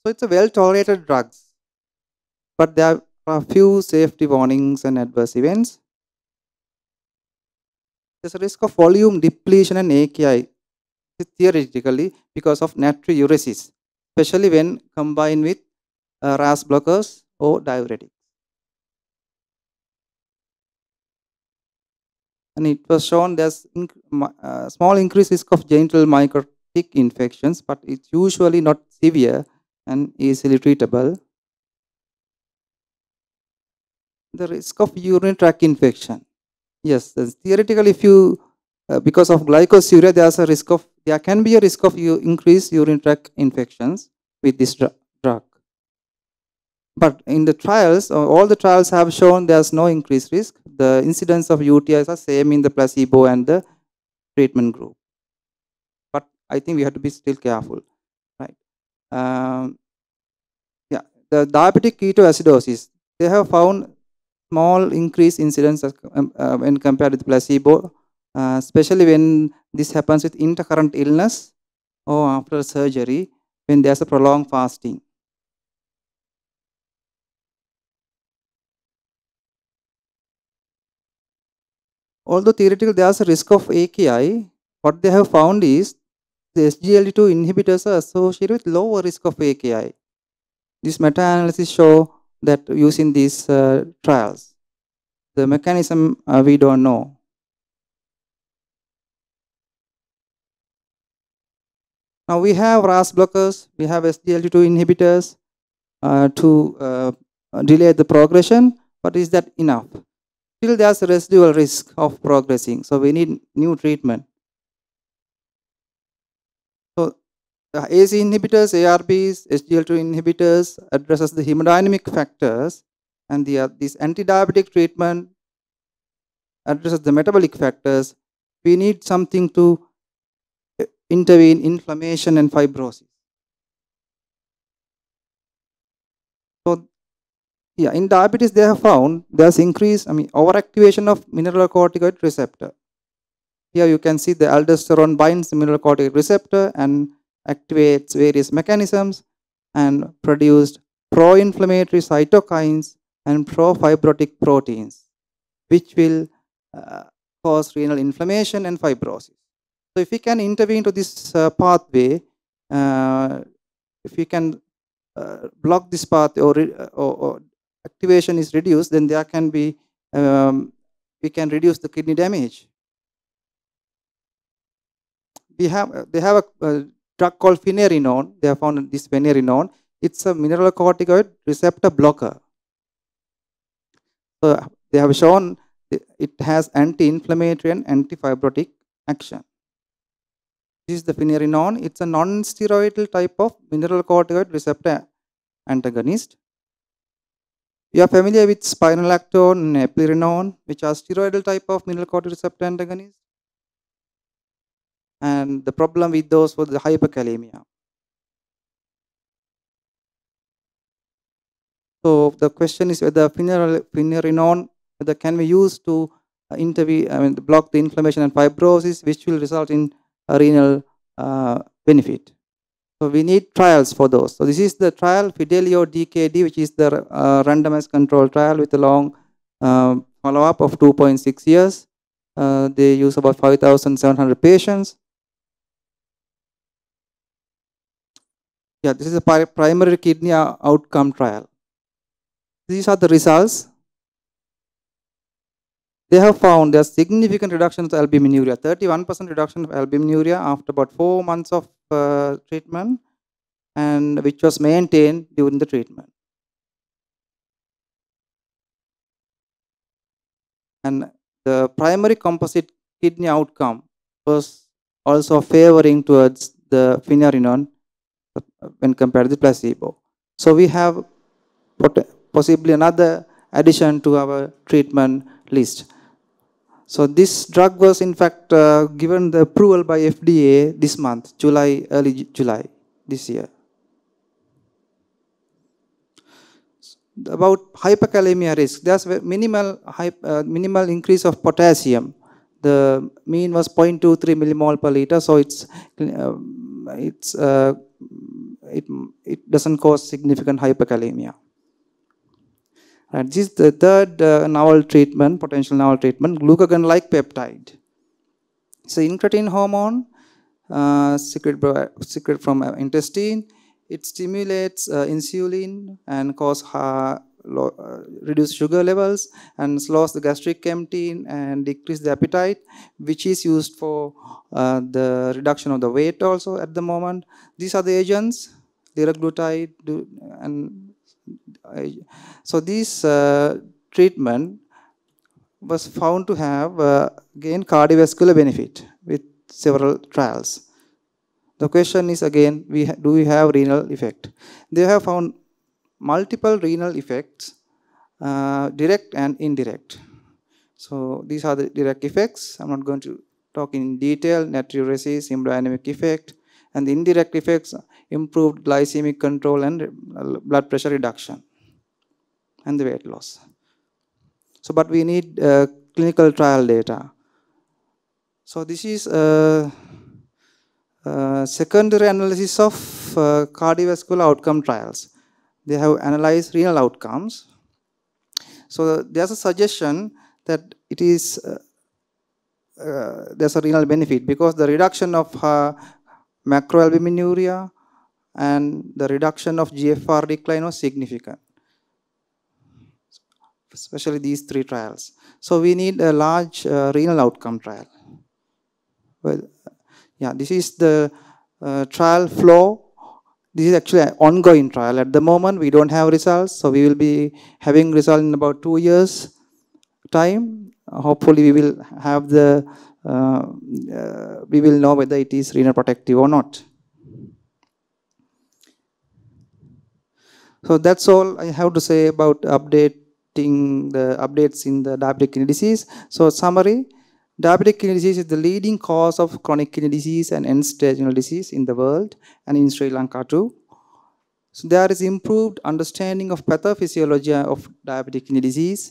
S4: So it's a well-tolerated drug, but there are a few safety warnings and adverse events. There's a risk of volume depletion and AKI theoretically because of natriuresis, especially when combined with uh, RAS blockers or diuretics. And it was shown there's inc uh, small increased risk of genital microtic infections, but it's usually not severe and easily treatable. The risk of urinary tract infection. Yes, theoretically if you, uh, because of glycosuria, there's a risk of, there can be a risk of you increased urinary tract infections with this dr drug. But in the trials, uh, all the trials have shown there's no increased risk. The incidence of UTIs are same in the placebo and the treatment group. But I think we have to be still careful. Um, yeah, the diabetic ketoacidosis, they have found small increase incidence um, uh, when compared with placebo, uh, especially when this happens with intercurrent illness or after surgery when there's a prolonged fasting. Although theoretically there's a risk of AKI, what they have found is the SGLT2 inhibitors are associated with lower risk of AKI. This meta-analysis show that using these uh, trials. The mechanism uh, we don't know. Now we have RAS blockers, we have SGLT2 inhibitors uh, to uh, delay the progression, but is that enough? Still there's a residual risk of progressing, so we need new treatment. The uh, ACE inhibitors, ARBs, SGL2 inhibitors addresses the hemodynamic factors and the, uh, this anti-diabetic treatment addresses the metabolic factors. We need something to uh, intervene inflammation and fibrosis. So yeah, in diabetes they have found there's increase, I mean overactivation of mineralocorticoid receptor. Here you can see the aldosterone binds the mineralocorticoid receptor and activates various mechanisms and produced pro-inflammatory cytokines and pro-fibrotic proteins, which will uh, cause renal inflammation and fibrosis. So if we can intervene to this uh, pathway, uh, if we can uh, block this path or, uh, or, or, activation is reduced, then there can be, um, we can reduce the kidney damage. We have, uh, they have a drug called finerenone. They have found this finerenone. It's a mineralocorticoid receptor blocker. So they have shown it has anti-inflammatory and anti-fibrotic action. This is the finerenone. It's a non-steroidal type of mineralocorticoid receptor antagonist. You are familiar with spironolactone and eplerenone, which are steroidal type of mineralocorticoid receptor antagonists. And the problem with those was the hyperkalemia. So the question is whether finerenone can be used to uh, intervene, I mean, block the inflammation and fibrosis, which will result in renal uh, benefit. So we need trials for those. So this is the trial Fidelio DKD, which is the uh, randomized control trial with a long um, follow-up of 2.6 years. Uh, they use about 5,700 patients. Yeah, this is a primary kidney uh, outcome trial. These are the results. They have found there's significant reduction of albuminuria, 31% reduction of albuminuria after about four months of uh, treatment, and which was maintained during the treatment. And the primary composite kidney outcome was also favoring towards the finerenone when compared with placebo. So we have possibly another addition to our treatment list. So this drug was in fact uh, given the approval by FDA this month, July, early July this year. About hyperkalemia risk, there's minimal, uh, minimal increase of potassium. The mean was 0.23 millimole per liter, so it's, um, uh, it's it, it doesn't cause significant hyperkalemia. And this is the third uh, novel treatment, potential novel treatment, glucagon-like peptide. So incretin hormone, uh, secret, from uh, intestine. It stimulates uh, insulin and cause uh, low, uh, reduce sugar levels and slows the gastric emptying and decrease the appetite which is used for uh, the reduction of the weight also at the moment these are the agents liraglutide and uh, so this uh, treatment was found to have again uh, cardiovascular benefit with several trials the question is again we do we have renal effect they have found multiple renal effects, uh, direct and indirect. So these are the direct effects. I'm not going to talk in detail, natriuresis, hemodynamic effect, and the indirect effects, improved glycemic control and blood pressure reduction, and the weight loss. So, but we need uh, clinical trial data. So this is a, uh, a uh, secondary analysis of uh, cardiovascular outcome trials. They have analyzed renal outcomes. So there's a suggestion that it is uh, uh, there's a renal benefit because the reduction of uh, macroalbuminuria and the reduction of GFR decline was significant, especially these three trials. So we need a large uh, renal outcome trial. Well, yeah, this is the uh, trial flow this is actually an ongoing trial. At the moment, we don't have results, so we will be having results in about two years' time. Hopefully, we will have the uh, uh, we will know whether it is renal protective or not. So that's all I have to say about updating the updates in the diabetic kidney disease. So summary. Diabetic kidney disease is the leading cause of chronic kidney disease and end-stage renal disease in the world and in Sri Lanka too. So there is improved understanding of pathophysiology of diabetic kidney disease.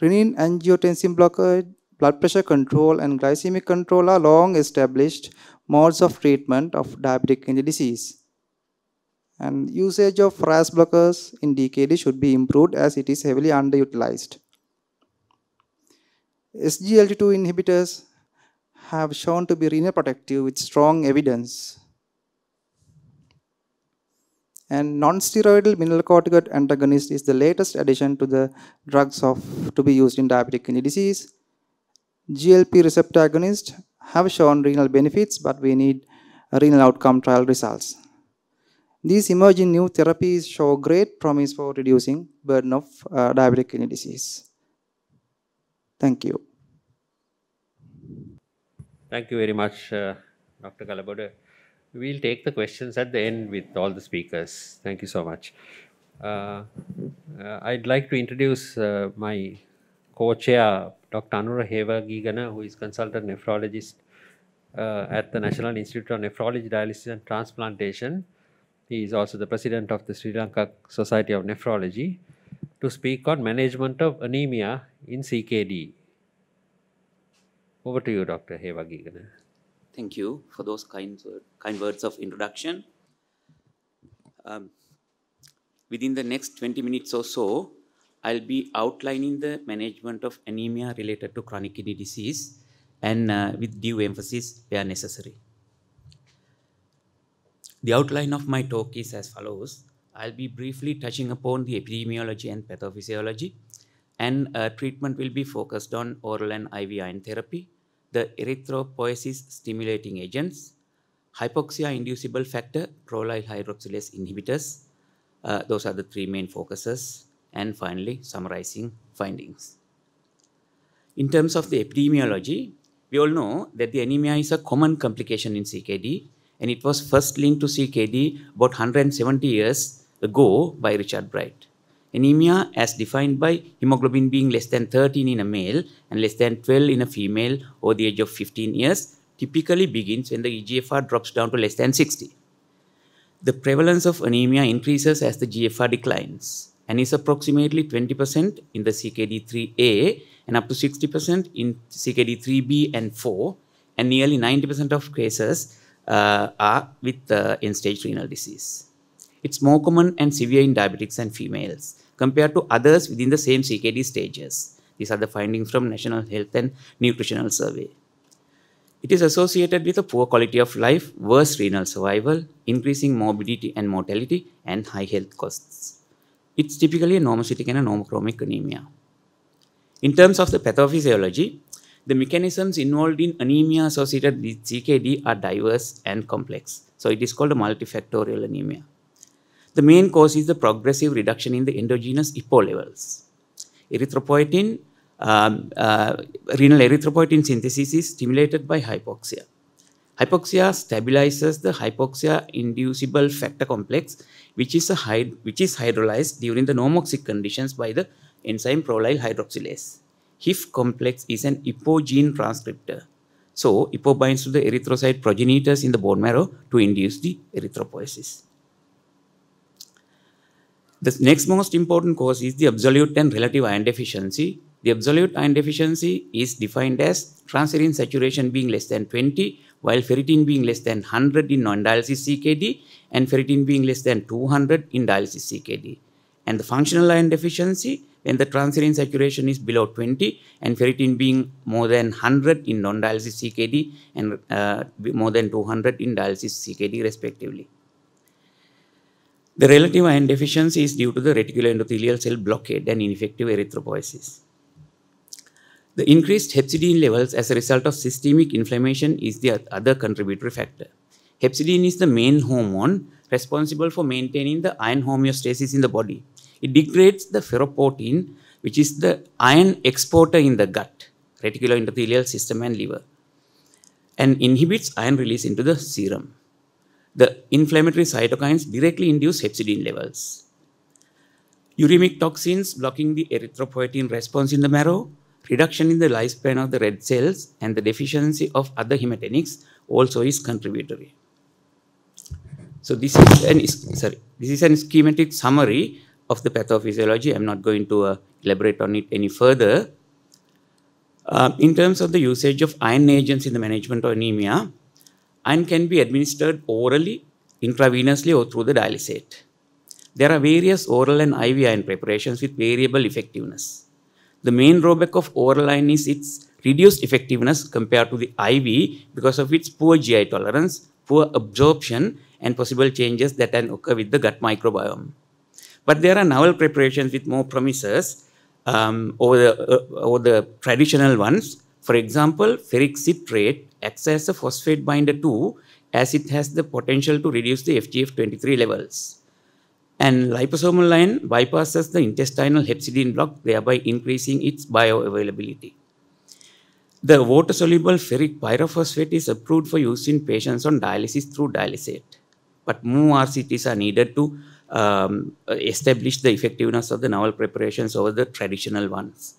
S4: Renin angiotensin blockade, blood pressure control and glycemic control are long established modes of treatment of diabetic kidney disease. And usage of RAS blockers in DKD should be improved as it is heavily underutilized. SGLT2 inhibitors have shown to be renal protective with strong evidence. And non-steroidal mineralocorticoid antagonist is the latest addition to the drugs of, to be used in diabetic kidney disease. GLP receptor agonists have shown renal benefits, but we need renal outcome trial results. These emerging new therapies show great promise for reducing burden of uh, diabetic kidney disease. Thank you.
S1: Thank you very much, uh, Dr. Kalabode. We'll take the questions at the end with all the speakers. Thank you so much. Uh, uh, I'd like to introduce uh, my co-chair, Dr. Anura Heva Gigana, who is consultant nephrologist uh, at the National Institute of Nephrology, Dialysis and Transplantation. He is also the president of the Sri Lanka Society of Nephrology to speak on management of anemia in CKD. Over to you, Dr. Hevagigana.
S2: Thank you for those kind, kind words of introduction. Um, within the next 20 minutes or so, I'll be outlining the management of anemia related to chronic kidney disease and uh, with due emphasis where necessary. The outline of my talk is as follows. I'll be briefly touching upon the epidemiology and pathophysiology, and uh, treatment will be focused on oral and IV iron therapy, the erythropoiesis-stimulating agents, hypoxia-inducible factor, prolyl hydroxylase inhibitors. Uh, those are the three main focuses, and finally summarizing findings. In terms of the epidemiology, we all know that the anemia is a common complication in CKD, and it was first linked to CKD about 170 years the Go by Richard Bright. Anemia, as defined by hemoglobin being less than 13 in a male and less than 12 in a female over the age of 15 years, typically begins when the EGFR drops down to less than 60. The prevalence of anemia increases as the GFR declines and is approximately 20% in the CKD3A and up to 60% in CKD3B and 4, and nearly 90% of cases uh, are with uh, end stage renal disease. It's more common and severe in diabetics and females compared to others within the same CKD stages. These are the findings from National Health and Nutritional Survey. It is associated with a poor quality of life, worse renal survival, increasing morbidity and mortality, and high health costs. It's typically a normocytic and a normochromic anemia. In terms of the pathophysiology, the mechanisms involved in anemia associated with CKD are diverse and complex. So it is called a multifactorial anemia. The main cause is the progressive reduction in the endogenous EPO levels. Erythropoietin, um, uh, renal erythropoietin synthesis is stimulated by hypoxia. Hypoxia stabilizes the hypoxia inducible factor complex, which is, hyd which is hydrolyzed during the normoxic conditions by the enzyme prolyl hydroxylase. HIF complex is an EPO gene transcriptor. So, EPO binds to the erythrocyte progenitors in the bone marrow to induce the erythropoiesis. The next most important cause is the absolute and relative iron deficiency. The absolute iron deficiency is defined as transferrin saturation being less than 20, while ferritin being less than 100 in non-dialysis CKD and ferritin being less than 200 in dialysis CKD. And the functional iron deficiency, when the transferrin saturation is below 20 and ferritin being more than 100 in non-dialysis CKD and uh, more than 200 in dialysis CKD respectively. The relative iron deficiency is due to the reticuloendothelial cell blockade and ineffective erythropoiesis. The increased hepcidin levels as a result of systemic inflammation is the other contributory factor. Hepcidin is the main hormone responsible for maintaining the iron homeostasis in the body. It degrades the ferroportin, which is the iron exporter in the gut, reticuloendothelial system and liver, and inhibits iron release into the serum. The inflammatory cytokines directly induce hepcidin levels. Uremic toxins blocking the erythropoietin response in the marrow, reduction in the lifespan of the red cells, and the deficiency of other hematinics also is contributory. So this is an sorry, this is an schematic summary of the pathophysiology. I'm not going to uh, elaborate on it any further. Uh, in terms of the usage of iron agents in the management of anemia, and can be administered orally, intravenously or through the dialysate. There are various oral and IV iron preparations with variable effectiveness. The main drawback of oral iron is its reduced effectiveness compared to the IV because of its poor GI tolerance, poor absorption and possible changes that can occur with the gut microbiome. But there are novel preparations with more promises um, over, the, uh, over the traditional ones for example, ferric citrate acts as a phosphate binder too, as it has the potential to reduce the FGF23 levels. And liposomal line bypasses the intestinal hepcidin block, thereby increasing its bioavailability. The water-soluble ferric pyrophosphate is approved for use in patients on dialysis through dialysate. But more RCTs are needed to um, establish the effectiveness of the novel preparations over the traditional ones.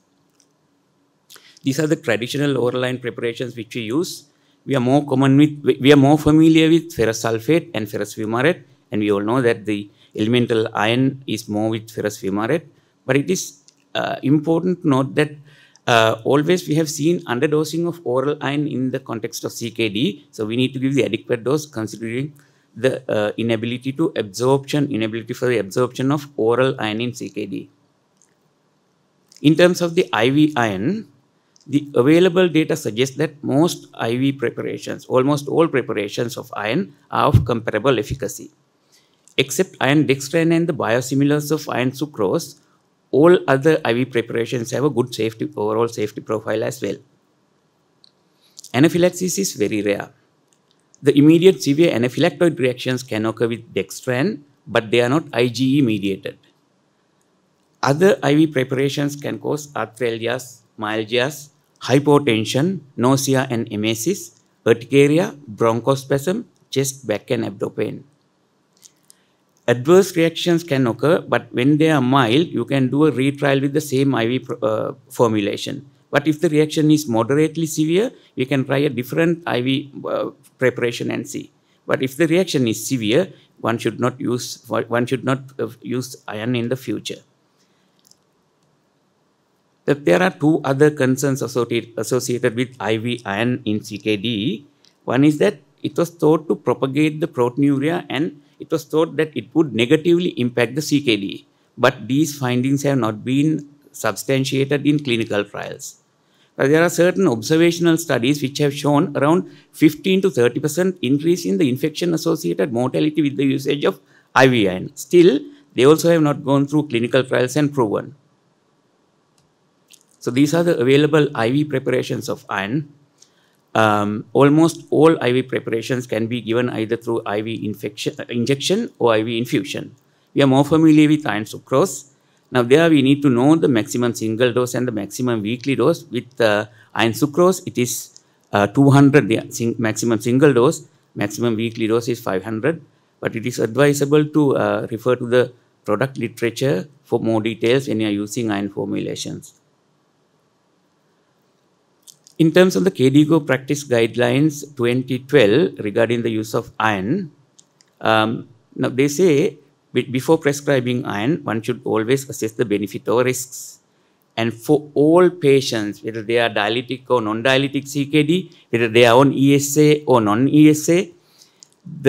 S2: These are the traditional oral line preparations which we use. We are more common with, we are more familiar with ferrous sulfate and ferrous fumarate, and we all know that the elemental iron is more with ferrous fumarate. But it is uh, important to note that uh, always we have seen underdosing of oral iron in the context of CKD. So we need to give the adequate dose considering the uh, inability to absorption, inability for the absorption of oral iron in CKD. In terms of the IV iron, the available data suggests that most IV preparations, almost all preparations of iron are of comparable efficacy. Except iron dextran and the biosimilars of iron sucrose, all other IV preparations have a good safety overall safety profile as well. Anaphylaxis is very rare. The immediate severe anaphylactoid reactions can occur with dextran, but they are not IgE mediated. Other IV preparations can cause arthralgias, myalgias, hypotension, nausea and emesis, urticaria, bronchospasm, chest, back and abdomen pain. Adverse reactions can occur, but when they are mild, you can do a retrial with the same IV uh, formulation. But if the reaction is moderately severe, we can try a different IV uh, preparation and see. But if the reaction is severe, one should not use one should not uh, use iron in the future. That there are two other concerns associated with IV iron in CKD. One is that it was thought to propagate the proteinuria and it was thought that it would negatively impact the CKD. But these findings have not been substantiated in clinical trials. But there are certain observational studies which have shown around 15 to 30 percent increase in the infection associated mortality with the usage of IV iron. Still, they also have not gone through clinical trials and proven. So these are the available IV preparations of iron. Um, almost all IV preparations can be given either through IV uh, injection or IV infusion. We are more familiar with iron sucrose. Now there we need to know the maximum single dose and the maximum weekly dose. With uh, iron sucrose, it is uh, 200 the sing maximum single dose, maximum weekly dose is 500. But it is advisable to uh, refer to the product literature for more details when you are using iron formulations. In terms of the KDGO practice guidelines 2012 regarding the use of iron, um, now they say before prescribing iron, one should always assess the benefit or risks. And for all patients, whether they are dialytic or non-dialytic CKD, whether they are on ESA or non-ESA,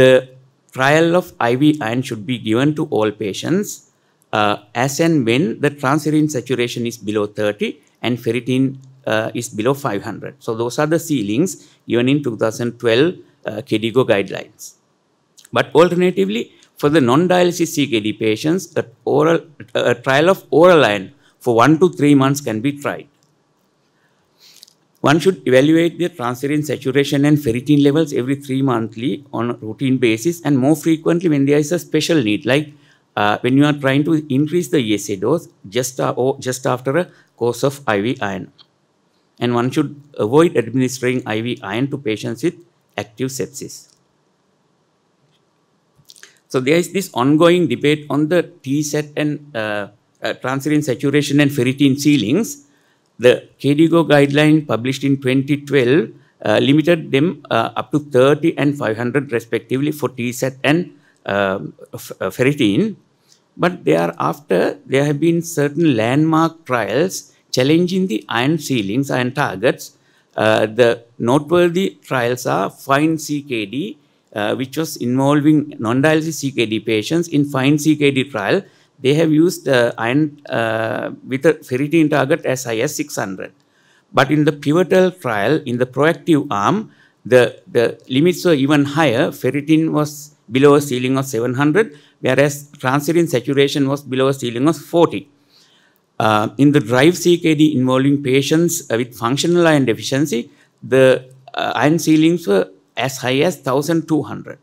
S2: the trial of IV iron should be given to all patients uh, as and when the transferrin saturation is below 30 and ferritin uh, is below 500. So those are the ceilings even in 2012 uh, KDGO guidelines. But alternatively, for the non-dialysis CKD patients, a, oral, uh, a trial of oral iron for 1 to 3 months can be tried. One should evaluate the transferrin saturation and ferritin levels every 3 monthly on a routine basis and more frequently when there is a special need like uh, when you are trying to increase the ESA dose just, uh, or just after a course of IV iron and one should avoid administering IV iron to patients with active sepsis. So there is this ongoing debate on the T-set and uh, uh, transferrin saturation and ferritin ceilings. The KDGO guideline published in 2012 uh, limited them uh, up to 30 and 500 respectively for T-set and uh, uh, ferritin. But thereafter, there have been certain landmark trials challenging the iron ceilings, iron targets. Uh, the noteworthy trials are FINE CKD, uh, which was involving non-dialysis CKD patients. In FINE CKD trial, they have used uh, iron uh, with a ferritin target as high as 600. But in the pivotal trial, in the proactive arm, the, the limits were even higher. Ferritin was below a ceiling of 700, whereas transferrin saturation was below a ceiling of 40. Uh, in the drive CKD involving patients uh, with functional iron deficiency, the uh, iron ceilings were as high as 1200.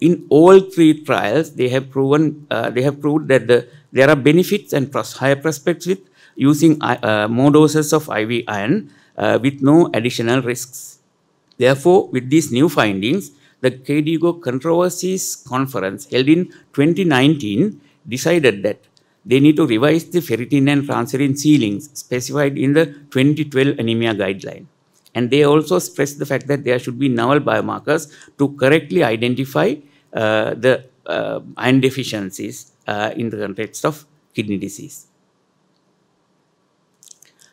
S2: In all three trials, they have proven uh, they have proved that the, there are benefits and pros higher prospects with using uh, uh, more doses of IV iron with no additional risks. Therefore, with these new findings, the KDGO Controversies Conference held in 2019 decided that they need to revise the ferritin and transferrin ceilings specified in the 2012 anemia guideline. And they also stress the fact that there should be novel biomarkers to correctly identify uh, the uh, iron deficiencies uh, in the context of kidney disease.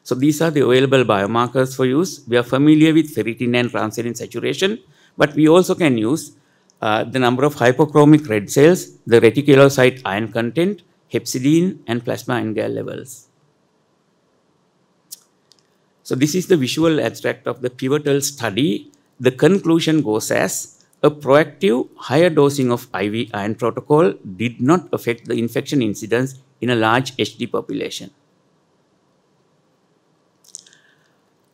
S2: So these are the available biomarkers for use. We are familiar with ferritin and transferrin saturation, but we also can use uh, the number of hypochromic red cells, the reticulocyte iron content, hepcidin and plasma NGAL levels. So this is the visual abstract of the pivotal study. The conclusion goes as a proactive higher dosing of IV iron protocol did not affect the infection incidence in a large HD population.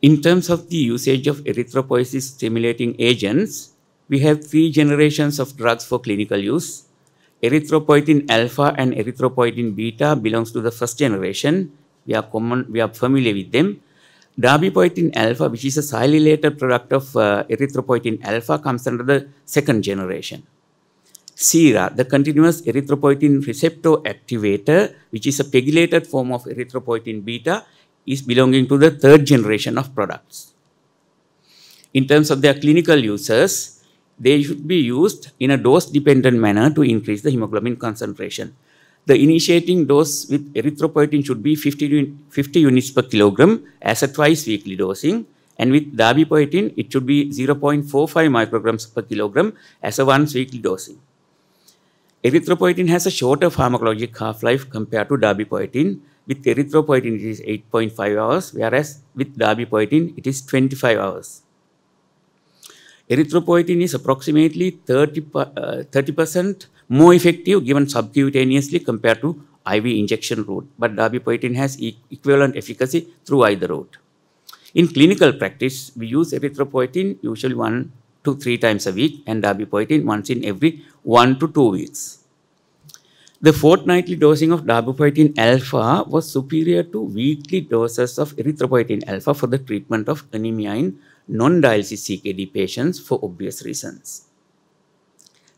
S2: In terms of the usage of erythropoiesis stimulating agents, we have three generations of drugs for clinical use. Erythropoietin alpha and erythropoietin beta belongs to the first generation. We are common, we are familiar with them. Darbepoietin alpha, which is a silylated product of uh, erythropoietin alpha, comes under the second generation. CERA, the continuous erythropoietin receptor activator, which is a pegylated form of erythropoietin beta, is belonging to the third generation of products. In terms of their clinical uses, they should be used in a dose-dependent manner to increase the hemoglobin concentration. The initiating dose with erythropoietin should be 50, 50 units per kilogram as a twice weekly dosing. And with darbepoietin, it should be 0.45 micrograms per kilogram as a once weekly dosing. Erythropoietin has a shorter pharmacologic half-life compared to darbepoietin. With erythropoietin, it is 8.5 hours, whereas with darbepoietin, it is 25 hours erythropoietin is approximately 30, uh, 30% more effective given subcutaneously compared to IV injection route, but darbepoietin has e equivalent efficacy through either route. In clinical practice, we use erythropoietin usually one to three times a week and darbepoietin once in every one to two weeks. The fortnightly dosing of darbepoietin alpha was superior to weekly doses of erythropoietin alpha for the treatment of anemia in non-dialysis CKD patients for obvious reasons.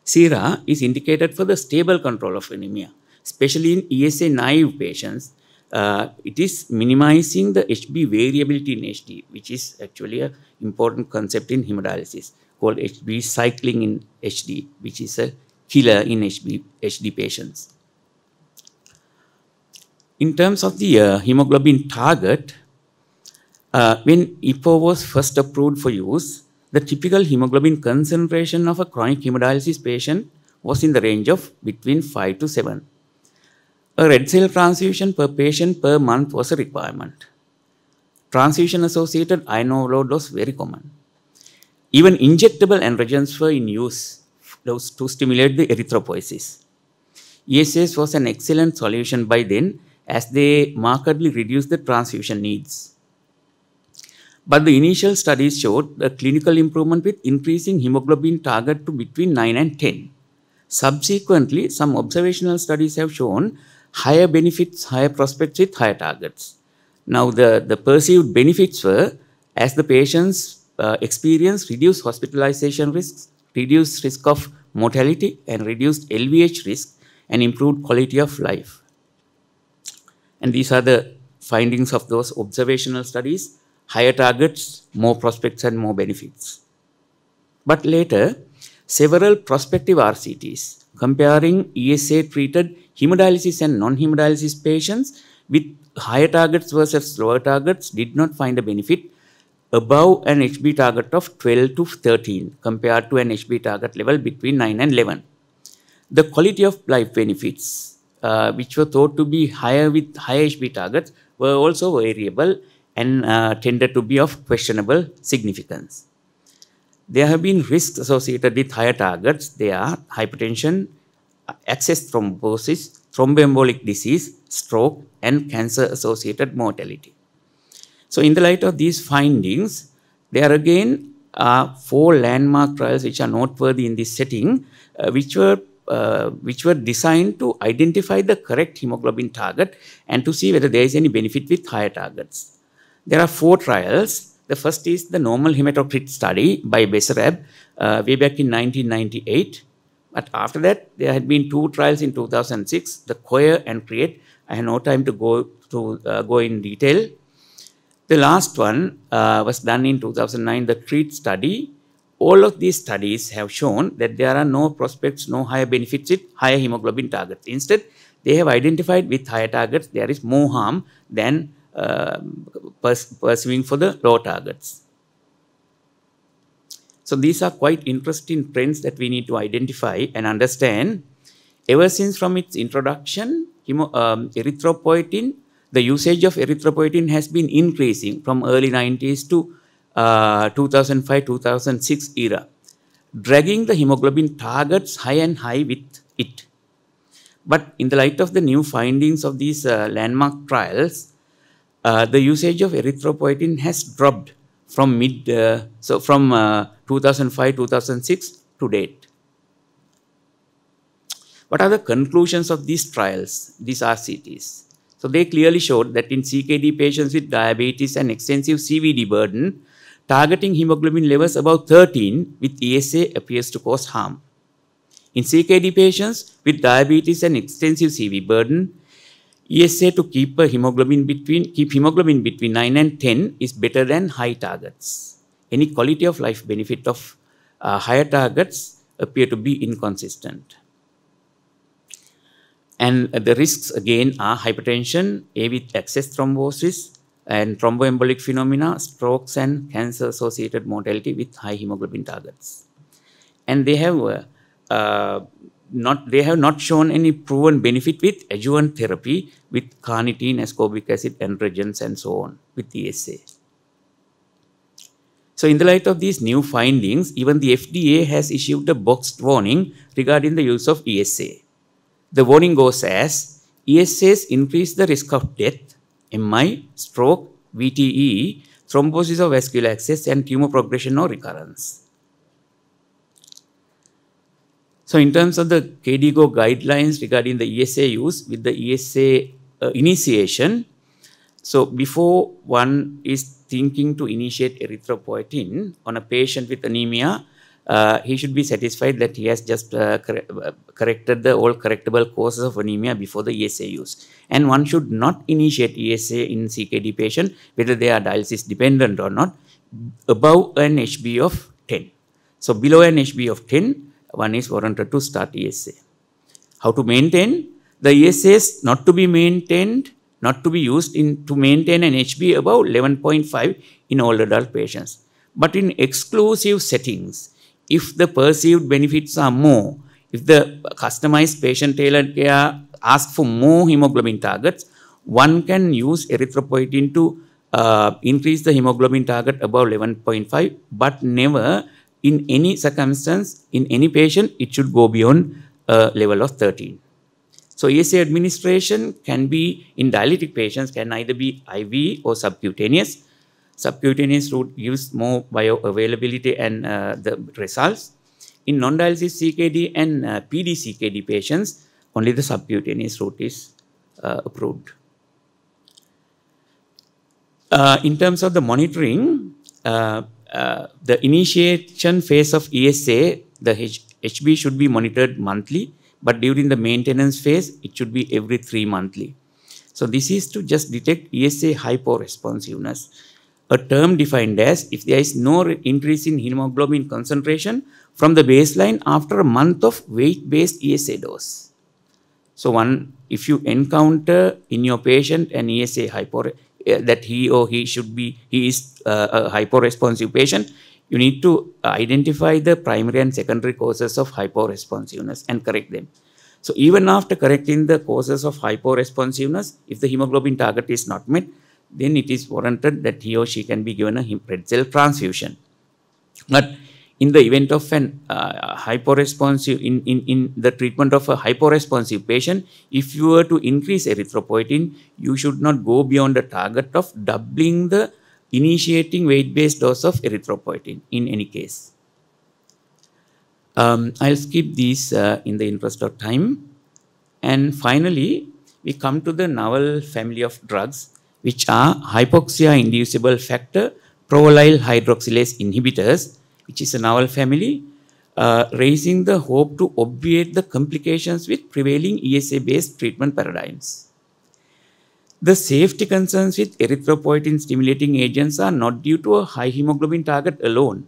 S2: SIRA is indicated for the stable control of anemia, especially in ESA naive patients. Uh, it is minimizing the HB variability in HD, which is actually an important concept in hemodialysis called HB cycling in HD, which is a killer in HB, HD patients. In terms of the uh, hemoglobin target, uh, when IPO was first approved for use, the typical hemoglobin concentration of a chronic hemodialysis patient was in the range of between 5 to 7. A red cell transfusion per patient per month was a requirement. Transfusion associated iron overload was very common. Even injectable androgens were in use to stimulate the erythropoiesis. ESS was an excellent solution by then as they markedly reduced the transfusion needs. But the initial studies showed a clinical improvement with increasing hemoglobin target to between 9 and 10. Subsequently, some observational studies have shown higher benefits, higher prospects with higher targets. Now, the, the perceived benefits were as the patient's uh, experience reduced hospitalization risks, reduced risk of mortality, and reduced LVH risk, and improved quality of life. And these are the findings of those observational studies higher targets, more prospects and more benefits. But later, several prospective RCTs comparing ESA-treated hemodialysis and non-hemodialysis patients with higher targets versus lower targets did not find a benefit above an HB target of 12 to 13 compared to an HB target level between 9 and 11. The quality of life benefits, uh, which were thought to be higher with high HB targets, were also variable and uh, tended to be of questionable significance. There have been risks associated with higher targets. They are hypertension, access thrombosis, thromboembolic disease, stroke, and cancer-associated mortality. So in the light of these findings, there are again uh, four landmark trials which are noteworthy in this setting, uh, which were uh, which were designed to identify the correct hemoglobin target and to see whether there is any benefit with higher targets. There are four trials. The first is the normal hematocrit study by Besarab uh, way back in 1998. But after that, there had been two trials in 2006, the COIR and CREATE. I have no time to go, to, uh, go in detail. The last one uh, was done in 2009, the CREATE study. All of these studies have shown that there are no prospects, no higher benefits with higher hemoglobin targets. Instead, they have identified with higher targets there is more harm than uh, pursuing for the low targets. So these are quite interesting trends that we need to identify and understand. Ever since from its introduction, um, erythropoietin, the usage of erythropoietin has been increasing from early 90s to 2005-2006 uh, era, dragging the hemoglobin targets high and high with it. But in the light of the new findings of these uh, landmark trials, uh, the usage of erythropoietin has dropped from mid, uh, so from 2005-2006 uh, to date. What are the conclusions of these trials, these RCTs? So they clearly showed that in CKD patients with diabetes and extensive CVD burden, targeting hemoglobin levels above 13 with ESA appears to cause harm. In CKD patients with diabetes and extensive CV burden, ESA to keep a hemoglobin between keep hemoglobin between 9 and 10 is better than high targets. Any quality of life benefit of uh, higher targets appear to be inconsistent. And the risks again are hypertension, AV excess thrombosis, and thromboembolic phenomena, strokes, and cancer-associated mortality with high hemoglobin targets. And they have uh, uh not they have not shown any proven benefit with adjuvant therapy with carnitine, ascorbic acid, androgens and so on with the ESA. So in the light of these new findings, even the FDA has issued a boxed warning regarding the use of ESA. The warning goes as, ESAs increase the risk of death, MI, stroke, VTE, thrombosis of vascular access and tumor progression or recurrence. So in terms of the KDGO guidelines regarding the ESA use with the ESA uh, initiation, so before one is thinking to initiate erythropoietin on a patient with anemia, uh, he should be satisfied that he has just uh, cor uh, corrected the all correctable causes of anemia before the ESA use. And one should not initiate ESA in CKD patient whether they are dialysis dependent or not above an HB of 10. So below an HB of 10, one is warranted to start ESA. How to maintain? The ESA is not to be maintained, not to be used in, to maintain an HB above 11.5 in all adult patients. But in exclusive settings, if the perceived benefits are more, if the customized patient tailored care asks for more hemoglobin targets, one can use erythropoietin to uh, increase the hemoglobin target above 11.5 but never in any circumstance, in any patient, it should go beyond a level of 13. So ESA administration can be in dialytic patients can either be IV or subcutaneous. Subcutaneous route gives more bioavailability and uh, the results. In non-dialysis CKD and uh, PD-CKD patients, only the subcutaneous route is uh, approved. Uh, in terms of the monitoring, uh, uh, the initiation phase of ESA, the HB should be monitored monthly, but during the maintenance phase, it should be every three monthly. So this is to just detect ESA hyporesponsiveness, a term defined as if there is no increase in hemoglobin concentration from the baseline after a month of weight-based ESA dose. So one, if you encounter in your patient an ESA hypore uh, that he or he should be, he is uh, a hyporesponsive patient, you need to identify the primary and secondary causes of hyporesponsiveness and correct them. So even after correcting the causes of hyporesponsiveness, if the hemoglobin target is not met, then it is warranted that he or she can be given a red cell transfusion. But in the event of an uh, hyporesponsive, in, in, in the treatment of a hyporesponsive patient, if you were to increase erythropoietin, you should not go beyond the target of doubling the initiating weight-based dose of erythropoietin in any case. Um, I'll skip these uh, in the interest of time. And finally, we come to the novel family of drugs, which are hypoxia inducible factor prolyl hydroxylase inhibitors, which is a novel family, uh, raising the hope to obviate the complications with prevailing ESA-based treatment paradigms. The safety concerns with erythropoietin-stimulating agents are not due to a high hemoglobin target alone,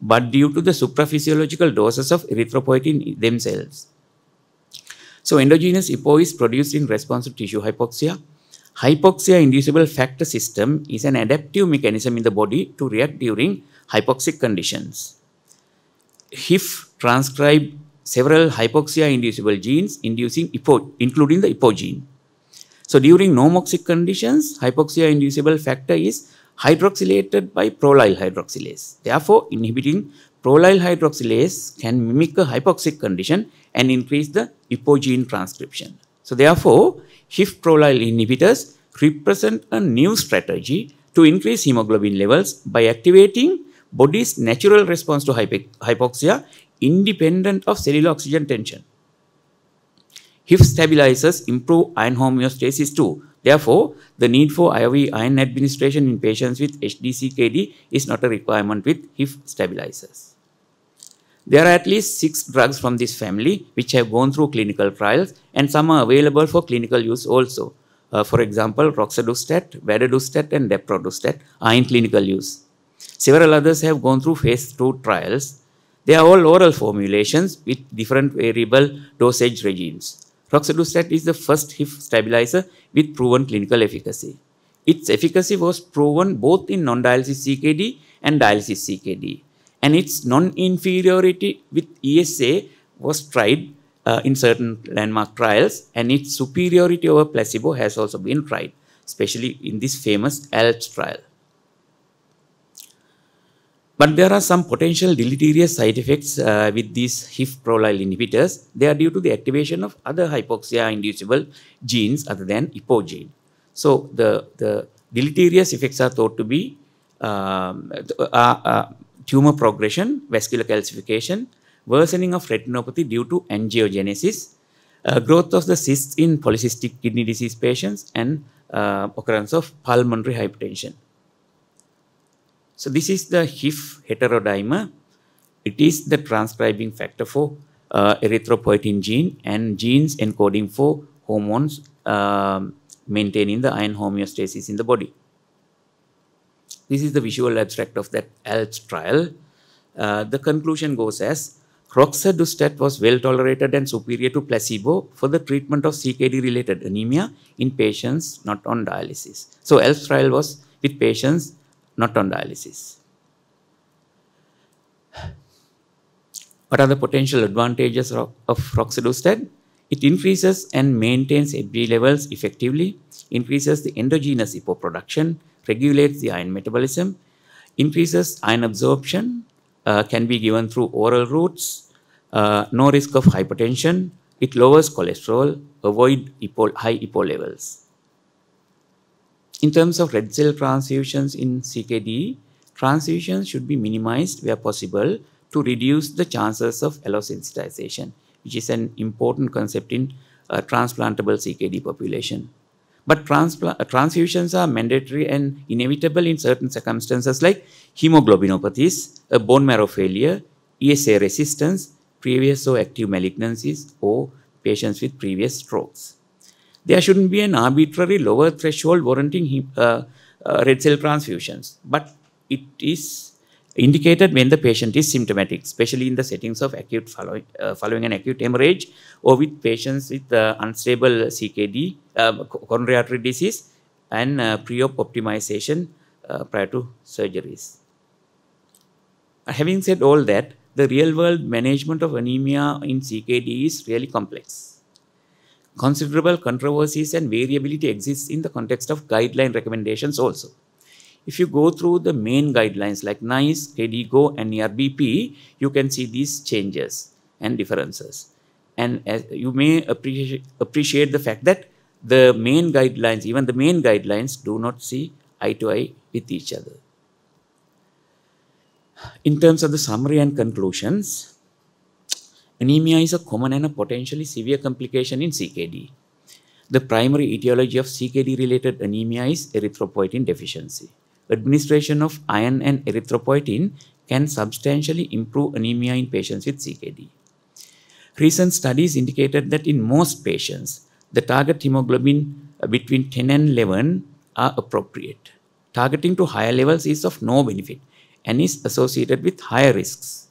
S2: but due to the supraphysiological doses of erythropoietin themselves. So endogenous EPO is produced in response to tissue hypoxia. Hypoxia inducible factor system is an adaptive mechanism in the body to react during hypoxic conditions. HIF transcribe several hypoxia-inducible genes inducing including the gene. So during nomoxic conditions, hypoxia-inducible factor is hydroxylated by prolyl hydroxylase. Therefore, inhibiting prolyl hydroxylase can mimic a hypoxic condition and increase the gene transcription. So therefore, HIF prolyl inhibitors represent a new strategy to increase hemoglobin levels by activating body's natural response to hypoxia independent of cellular oxygen tension. HIF stabilizers improve iron homeostasis too. Therefore, the need for IV iron administration in patients with HDCKD is not a requirement with HIF stabilizers. There are at least six drugs from this family which have gone through clinical trials and some are available for clinical use also. Uh, for example, roxadustat, vadadustat and daprodustat are in clinical use. Several others have gone through phase 2 trials. They are all oral formulations with different variable dosage regimes. Roxadustat is the first HIF stabilizer with proven clinical efficacy. Its efficacy was proven both in non-dialysis CKD and dialysis CKD. And its non-inferiority with ESA was tried uh, in certain landmark trials and its superiority over placebo has also been tried, especially in this famous ALPS trial. But there are some potential deleterious side effects uh, with these HIF prolyl inhibitors. They are due to the activation of other hypoxia-inducible genes other than EPO gene. So the, the deleterious effects are thought to be um, uh, uh, tumor progression, vascular calcification, worsening of retinopathy due to angiogenesis, uh, growth of the cysts in polycystic kidney disease patients, and uh, occurrence of pulmonary hypertension. So this is the HIF heterodimer. It is the transcribing factor for uh, erythropoietin gene and genes encoding for hormones um, maintaining the iron homeostasis in the body. This is the visual abstract of that ALPS trial. Uh, the conclusion goes as Roxadustat was well tolerated and superior to placebo for the treatment of CKD related anemia in patients not on dialysis. So, ELF trial was with patients not on dialysis. What are the potential advantages of, roxadustat? It increases and maintains Hb levels effectively, increases the endogenous EPO production, regulates the iron metabolism, increases iron absorption, uh, can be given through oral routes, uh, no risk of hypertension, it lowers cholesterol, avoid EPO, high EPO levels. In terms of red cell transfusions in CKD, transfusions should be minimized where possible to reduce the chances of allosensitization, which is an important concept in uh, transplantable CKD population. But transpla uh, transfusions are mandatory and inevitable in certain circumstances like hemoglobinopathies, a bone marrow failure, ESA resistance, previous or active malignancies, or patients with previous strokes there shouldn't be an arbitrary lower threshold warranting uh, uh, red cell transfusions. But it is indicated when the patient is symptomatic, especially in the settings of acute following, uh, following an acute hemorrhage or with patients with uh, unstable CKD, um, coronary artery disease, and uh, pre-op optimization uh, prior to surgeries. Having said all that, the real-world management of anemia in CKD is really complex Considerable controversies and variability exists in the context of guideline recommendations also. If you go through the main guidelines like NICE, KDGO and ERBP, you can see these changes and differences. And you may appreciate appreciate the fact that the main guidelines, even the main guidelines, do not see eye to eye with each other. In terms of the summary and conclusions, Anemia is a common and a potentially severe complication in CKD. The primary etiology of CKD-related anemia is erythropoietin deficiency. Administration of iron and erythropoietin can substantially improve anemia in patients with CKD. Recent studies indicated that in most patients, the target hemoglobin uh, between 10 and 11 are appropriate. Targeting to higher levels is of no benefit and is associated with higher risks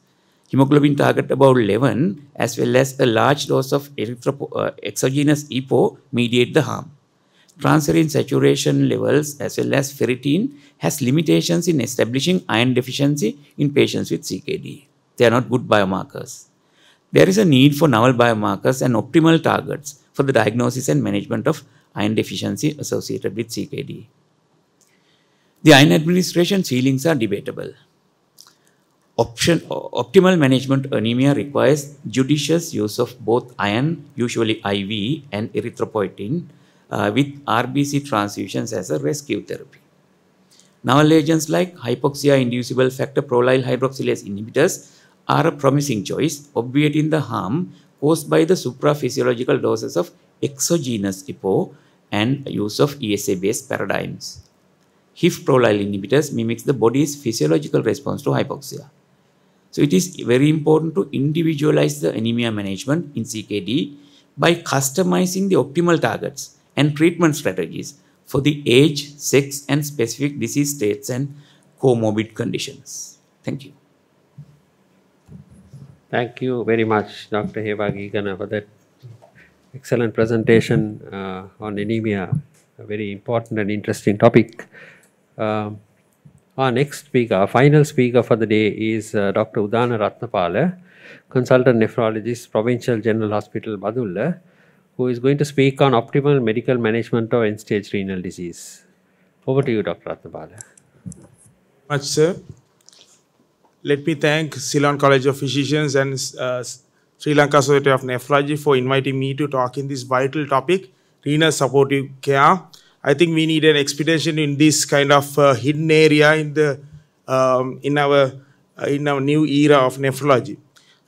S2: hemoglobin target about 11 as well as a large dose of uh, exogenous EPO mediate the harm. Transferrin saturation levels as well as ferritin has limitations in establishing iron deficiency in patients with CKD. They are not good biomarkers. There is a need for novel biomarkers and optimal targets for the diagnosis and management of iron deficiency associated with CKD. The iron administration ceilings are debatable. Option, optimal management anemia requires judicious use of both iron, usually IV, and erythropoietin uh, with RBC transfusions as a rescue therapy. Novel agents like hypoxia-inducible factor prolyl hydroxylase inhibitors are a promising choice, obviating the harm caused by the supraphysiological doses of exogenous EPO and use of ESA-based paradigms. HIF prolyl inhibitors mimics the body's physiological response to hypoxia. So it is very important to individualize the anemia management in CKD by customizing the optimal targets and treatment strategies for the age, sex and specific disease states and comorbid conditions. Thank you.
S1: Thank you very much Dr. Hevagi for that excellent presentation uh, on anemia, a very important and interesting topic. Um, our next speaker, our final speaker for the day is uh, Dr. Udana Ratnapala, consultant nephrologist, Provincial General Hospital, Badulla, who is going to speak on optimal medical management of end-stage renal disease. Over to you, Dr. Ratnapala.
S5: Much, sir. Let me thank Ceylon College of Physicians and uh, Sri Lanka Society of Nephrology for inviting me to talk in this vital topic, renal supportive care I think we need an expedition in this kind of uh, hidden area in the um, in our uh, in our new era of nephrology.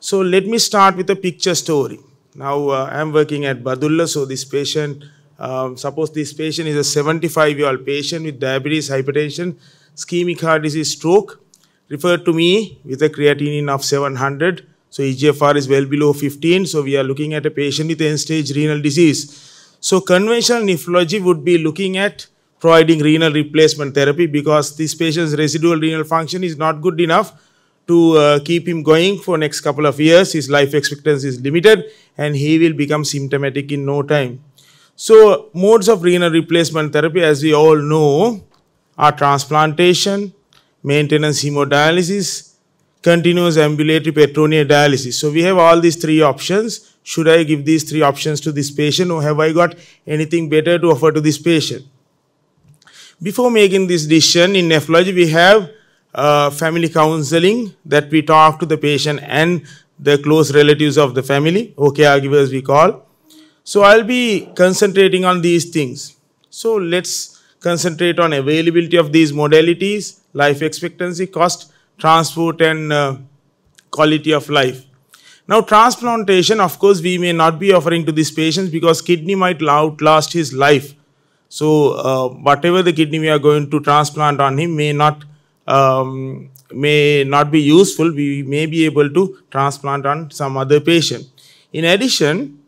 S5: So let me start with a picture story. Now uh, I am working at Badulla, so this patient, um, suppose this patient is a 75-year-old patient with diabetes, hypertension, ischemic heart disease, stroke, referred to me with a creatinine of 700. So EGFR is well below 15. So we are looking at a patient with end-stage renal disease. So conventional nephrology would be looking at providing renal replacement therapy because this patient's residual renal function is not good enough to uh, keep him going for next couple of years. His life expectancy is limited and he will become symptomatic in no time. So modes of renal replacement therapy as we all know are transplantation, maintenance hemodialysis, continuous ambulatory peritoneal dialysis. So we have all these three options should I give these three options to this patient or have I got anything better to offer to this patient? Before making this decision in nephrology, we have uh, family counseling that we talk to the patient and the close relatives of the family or caregivers we call. So I'll be concentrating on these things. So let's concentrate on availability of these modalities, life expectancy, cost, transport and uh, quality of life. Now, transplantation, of course, we may not be offering to these patients because kidney might outlast his life. So, uh, whatever the kidney we are going to transplant on him may not um, may not be useful. We may be able to transplant on some other patient. In addition,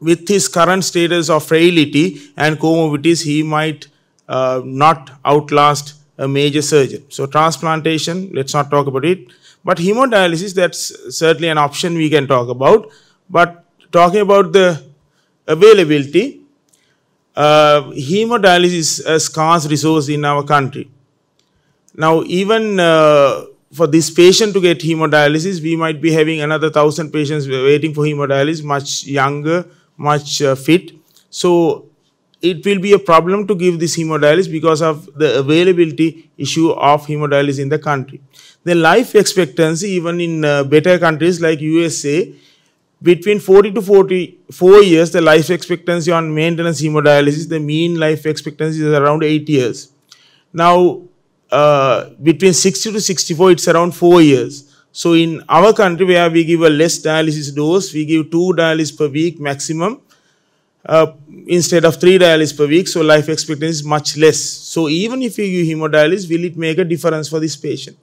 S5: with his current status of frailty and comorbidities, he might uh, not outlast a major surgeon. So, transplantation, let's not talk about it. But hemodialysis, that's certainly an option we can talk about. But talking about the availability, uh, hemodialysis is a scarce resource in our country. Now, even uh, for this patient to get hemodialysis, we might be having another thousand patients waiting for hemodialysis, much younger, much uh, fit. So, it will be a problem to give this hemodialysis because of the availability issue of hemodialysis in the country. The life expectancy even in uh, better countries like USA between 40 to 44 years the life expectancy on maintenance hemodialysis the mean life expectancy is around 8 years. Now uh, between 60 to 64 it's around 4 years. So in our country where we give a less dialysis dose we give 2 dialysis per week maximum uh, instead of three dialysis per week, so life expectancy is much less. So even if you give hemodialysis, will it make a difference for this patient?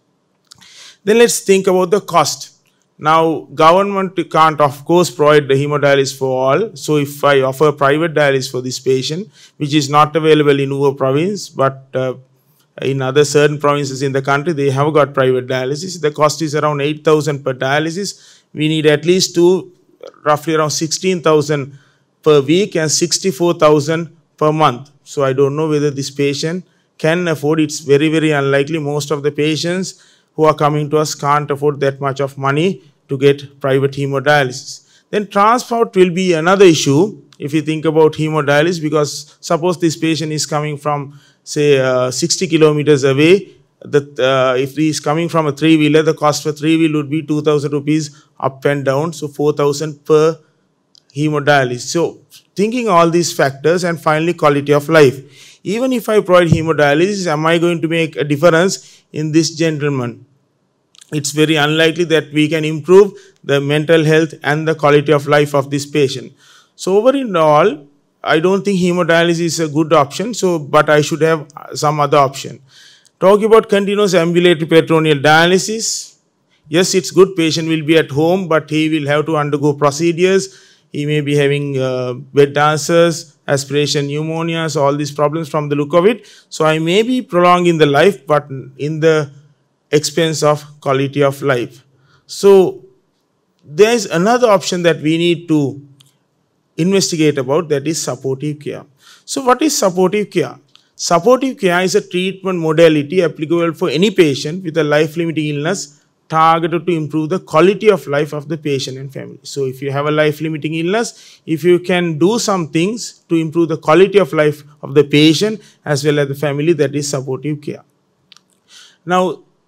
S5: Then let's think about the cost. Now, government can't, of course, provide the hemodialysis for all. So if I offer private dialysis for this patient, which is not available in Uva province, but uh, in other certain provinces in the country, they have got private dialysis. The cost is around 8,000 per dialysis. We need at least two, roughly around 16,000 per week and 64,000 per month. So I don't know whether this patient can afford. It's very, very unlikely. Most of the patients who are coming to us can't afford that much of money to get private hemodialysis. Then transport will be another issue if you think about hemodialysis because suppose this patient is coming from say uh, 60 kilometers away that uh, if he is coming from a three-wheeler, the cost for three-wheel would be 2,000 rupees up and down, so 4,000 per hemodialysis. So thinking all these factors and finally quality of life. Even if I provide hemodialysis, am I going to make a difference in this gentleman? It's very unlikely that we can improve the mental health and the quality of life of this patient. So over in all, I don't think hemodialysis is a good option, so but I should have some other option. Talking about continuous ambulatory peritoneal dialysis. Yes, it's good, patient will be at home, but he will have to undergo procedures he may be having uh, wet dancers, aspiration pneumonias, all these problems from the look of it. So I may be prolonging the life, but in the expense of quality of life. So there is another option that we need to investigate about that is supportive care. So what is supportive care? Supportive care is a treatment modality applicable for any patient with a life-limiting illness targeted to improve the quality of life of the patient and family. So if you have a life-limiting illness, if you can do some things to improve the quality of life of the patient as well as the family, that is supportive care. Now,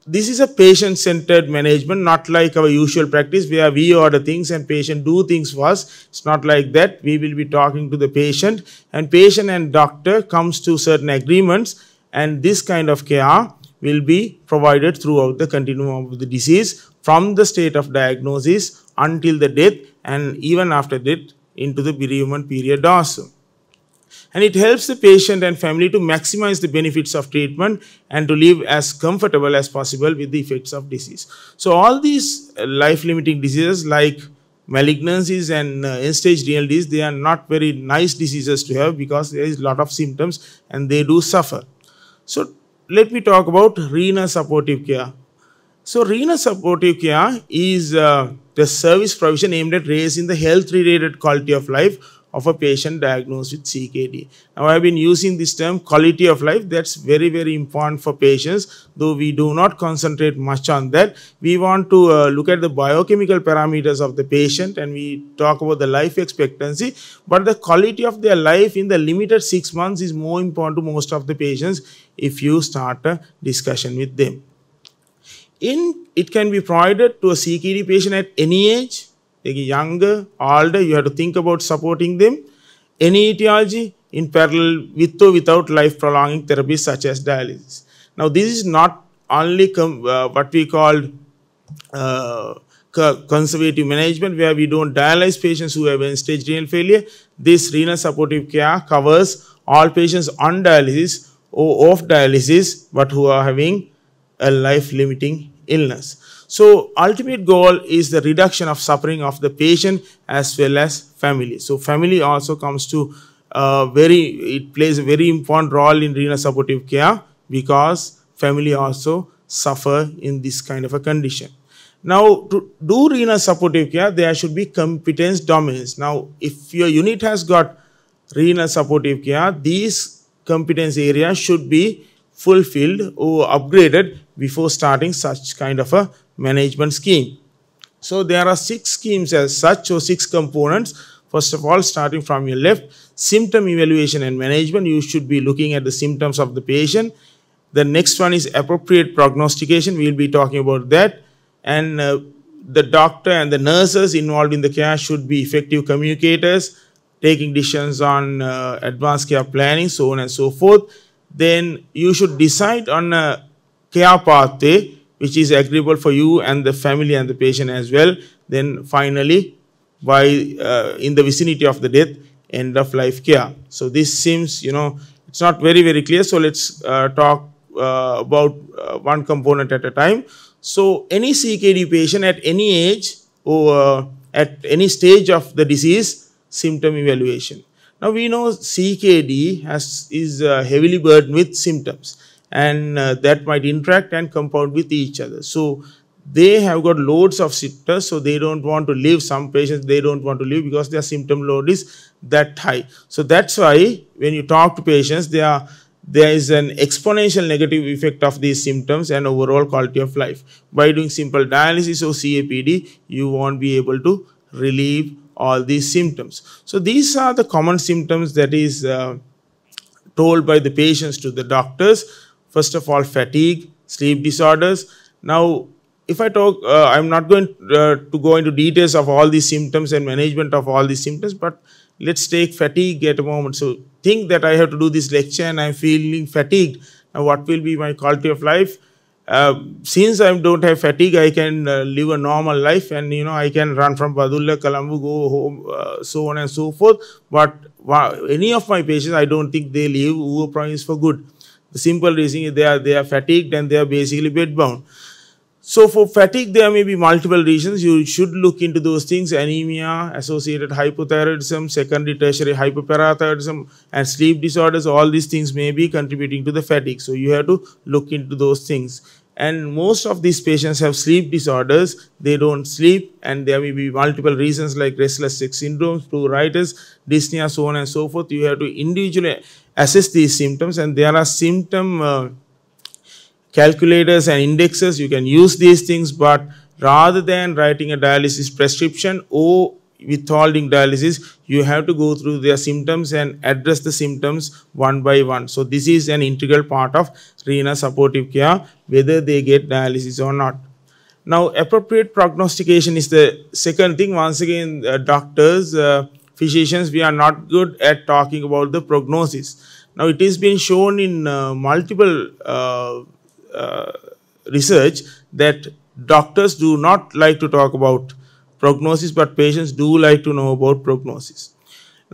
S5: this is a patient-centered management, not like our usual practice where we order things and patient do things for us. It's not like that. We will be talking to the patient and patient and doctor comes to certain agreements and this kind of care will be provided throughout the continuum of the disease from the state of diagnosis until the death and even after death into the bereavement period also. And it helps the patient and family to maximize the benefits of treatment and to live as comfortable as possible with the effects of disease. So all these uh, life-limiting diseases like malignancies and uh, end-stage renal disease, they are not very nice diseases to have because there is a lot of symptoms and they do suffer. So let me talk about renal supportive care. So renal supportive care is uh, the service provision aimed at raising the health-related quality of life of a patient diagnosed with CKD. Now, I've been using this term quality of life. That's very, very important for patients, though we do not concentrate much on that. We want to uh, look at the biochemical parameters of the patient and we talk about the life expectancy, but the quality of their life in the limited six months is more important to most of the patients if you start a discussion with them. In, it can be provided to a CKD patient at any age, younger, older, you have to think about supporting them. Any etiology in parallel with or without life prolonging therapies such as dialysis. Now, this is not only uh, what we call uh, conservative management where we don't dialyze patients who have end-stage renal failure. This renal supportive care covers all patients on dialysis or off dialysis but who are having a life-limiting illness. So ultimate goal is the reduction of suffering of the patient as well as family. So family also comes to uh, very, it plays a very important role in renal supportive care because family also suffer in this kind of a condition. Now, to do renal supportive care, there should be competence domains. Now, if your unit has got renal supportive care, these competence areas should be fulfilled or upgraded before starting such kind of a management scheme. So there are six schemes as such or six components. First of all, starting from your left, symptom evaluation and management. You should be looking at the symptoms of the patient. The next one is appropriate prognostication. We'll be talking about that. And uh, the doctor and the nurses involved in the care should be effective communicators, taking decisions on uh, advanced care planning, so on and so forth. Then you should decide on a care pathway which is agreeable for you and the family and the patient as well. Then finally, by uh, in the vicinity of the death, end of life care. So this seems, you know, it's not very, very clear. So let's uh, talk uh, about uh, one component at a time. So any CKD patient at any age or uh, at any stage of the disease, symptom evaluation. Now we know CKD has, is uh, heavily burdened with symptoms and uh, that might interact and compound with each other. So they have got loads of symptoms. so they don't want to leave. Some patients they don't want to leave because their symptom load is that high. So that's why when you talk to patients, they are there is an exponential negative effect of these symptoms and overall quality of life. By doing simple dialysis or CAPD, you won't be able to relieve all these symptoms. So these are the common symptoms that is uh, told by the patients to the doctors First of all, fatigue, sleep disorders. Now, if I talk, uh, I'm not going uh, to go into details of all these symptoms and management of all these symptoms, but let's take fatigue at a moment. So think that I have to do this lecture and I'm feeling fatigued. Now, what will be my quality of life? Uh, since I don't have fatigue, I can uh, live a normal life and you know I can run from Badulla, Kalamu, go home, uh, so on and so forth. But any of my patients, I don't think they leave Uber province for good. The simple reason is they are, they are fatigued and they are basically bedbound. So for fatigue, there may be multiple reasons. You should look into those things, anemia, associated hypothyroidism, secondary tertiary hyperparathyroidism, and sleep disorders. All these things may be contributing to the fatigue. So you have to look into those things and most of these patients have sleep disorders. They don't sleep and there may be multiple reasons like restless sex syndromes, pleuritis, dyspnea, so on and so forth. You have to individually assess these symptoms and there are symptom uh, calculators and indexes. You can use these things but rather than writing a dialysis prescription or withholding dialysis, you have to go through their symptoms and address the symptoms one by one. So this is an integral part of renal supportive care, whether they get dialysis or not. Now, appropriate prognostication is the second thing. Once again, uh, doctors, uh, physicians, we are not good at talking about the prognosis. Now, it has been shown in uh, multiple uh, uh, research that doctors do not like to talk about prognosis, but patients do like to know about prognosis.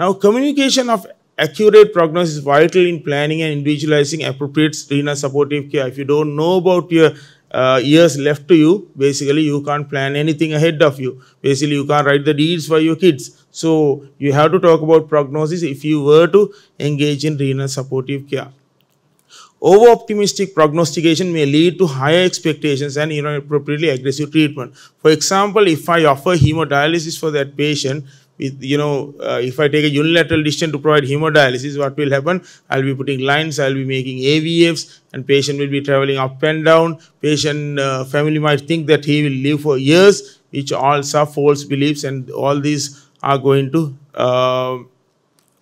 S5: Now, communication of accurate prognosis is vital in planning and individualizing appropriate renal supportive care. If you don't know about your uh, years left to you, basically you can't plan anything ahead of you. Basically, you can't write the deeds for your kids. So, you have to talk about prognosis if you were to engage in renal supportive care. Over optimistic prognostication may lead to higher expectations and inappropriately aggressive treatment. For example, if I offer hemodialysis for that patient, with, you know, uh, if I take a unilateral decision to provide hemodialysis, what will happen? I'll be putting lines, I'll be making AVFs, and patient will be traveling up and down. Patient uh, family might think that he will live for years, which all are false beliefs, and all these are going to uh,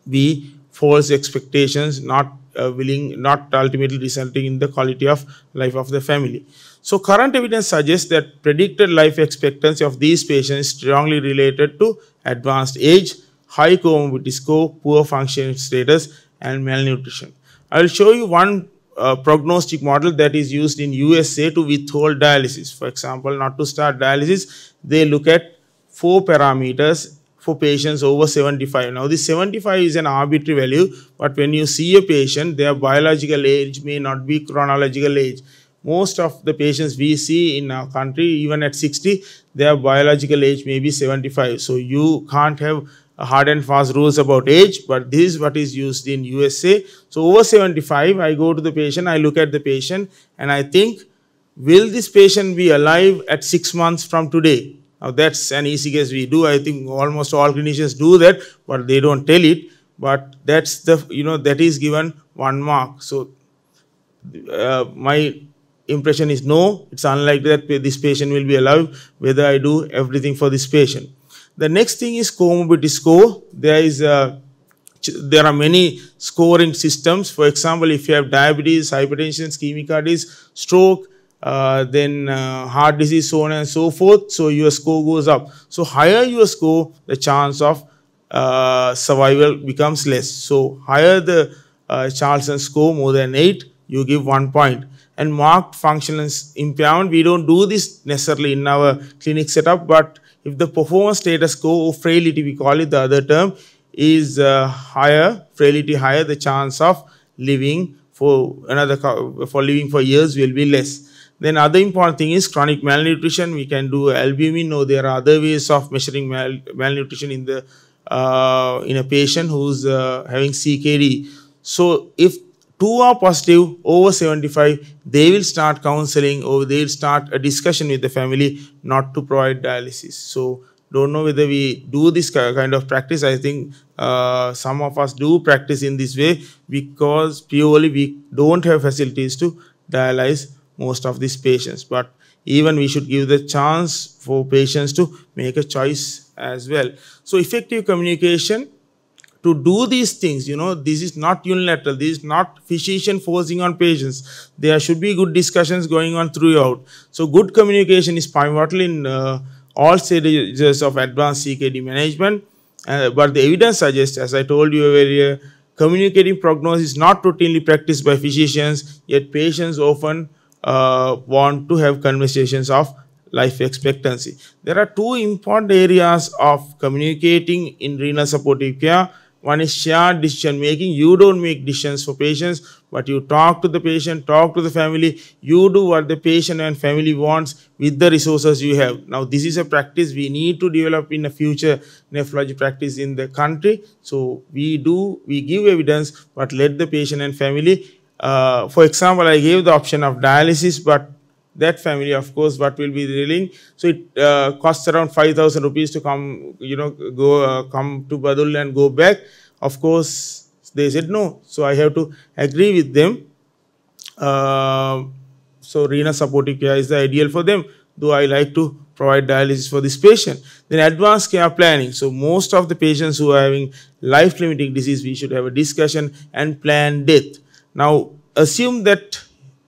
S5: be false expectations, not uh, willing not ultimately resulting in the quality of life of the family. So current evidence suggests that predicted life expectancy of these patients is strongly related to advanced age, high comorbidity score, poor functioning status and malnutrition. I will show you one uh, prognostic model that is used in USA to withhold dialysis. For example, not to start dialysis, they look at four parameters for patients over 75. Now, this 75 is an arbitrary value, but when you see a patient, their biological age may not be chronological age. Most of the patients we see in our country, even at 60, their biological age may be 75. So, you can't have hard and fast rules about age, but this is what is used in USA. So, over 75, I go to the patient, I look at the patient, and I think, will this patient be alive at 6 months from today? Now that's an easy case we do. I think almost all clinicians do that, but they don't tell it. But that's the, you know, that is given one mark. So uh, my impression is no, it's unlikely that this patient will be alive, whether I do everything for this patient. The next thing is comorbidity score. There is a, uh, there are many scoring systems. For example, if you have diabetes, hypertension, ischemic disease, stroke, uh, then uh, heart disease, so on and so forth. So your score goes up. So higher your score, the chance of uh, survival becomes less. So higher the uh, Charleston score, more than 8, you give 1 point. And marked functional impairment, we don't do this necessarily in our clinic setup, but if the performance status score or frailty, we call it the other term, is uh, higher, frailty higher, the chance of living for another, for living for years will be less. Then other important thing is chronic malnutrition. We can do albumin or there are other ways of measuring mal malnutrition in the uh, in a patient who's uh, having CKD. So if two are positive over 75, they will start counseling or they'll start a discussion with the family not to provide dialysis. So don't know whether we do this kind of practice. I think uh, some of us do practice in this way because purely we don't have facilities to dialyze most of these patients. But even we should give the chance for patients to make a choice as well. So effective communication to do these things, you know, this is not unilateral. This is not physician forcing on patients. There should be good discussions going on throughout. So good communication is pivotal in uh, all stages of advanced CKD management. Uh, but the evidence suggests, as I told you earlier, communicating prognosis is not routinely practiced by physicians, yet patients often uh, want to have conversations of life expectancy. There are two important areas of communicating in renal supportive care. One is shared decision making. You don't make decisions for patients, but you talk to the patient, talk to the family. You do what the patient and family wants with the resources you have. Now, this is a practice we need to develop in the future nephrology practice in the country. So, we do, we give evidence, but let the patient and family uh, for example, I gave the option of dialysis, but that family, of course, what will be drilling? So it uh, costs around 5,000 rupees to come, you know, go uh, come to Badul and go back. Of course, they said no. So I have to agree with them. Uh, so renal supportive care is the ideal for them, though I like to provide dialysis for this patient. Then advanced care planning. So most of the patients who are having life-limiting disease, we should have a discussion and plan death. Now, assume that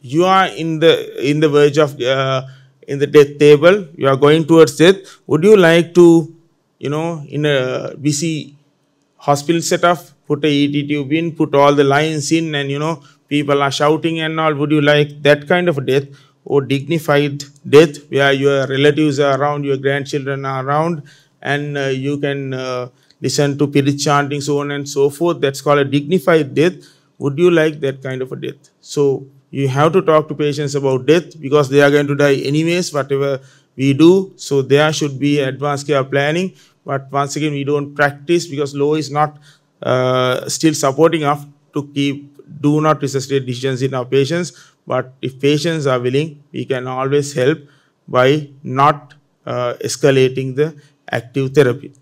S5: you are in the in the verge of uh, in the death table. You are going towards death. Would you like to, you know, in a busy hospital setup, put a ET tube in, put all the lines in, and you know, people are shouting and all. Would you like that kind of death? or dignified death where your relatives are around, your grandchildren are around, and uh, you can uh, listen to Pirit chanting, so on and so forth. That's called a dignified death would you like that kind of a death? So you have to talk to patients about death because they are going to die anyways, whatever we do. So there should be advanced care planning. But once again, we don't practice because law is not uh, still supporting us to keep do not resuscitate decisions in our patients. But if patients are willing, we can always help by not uh, escalating the active therapy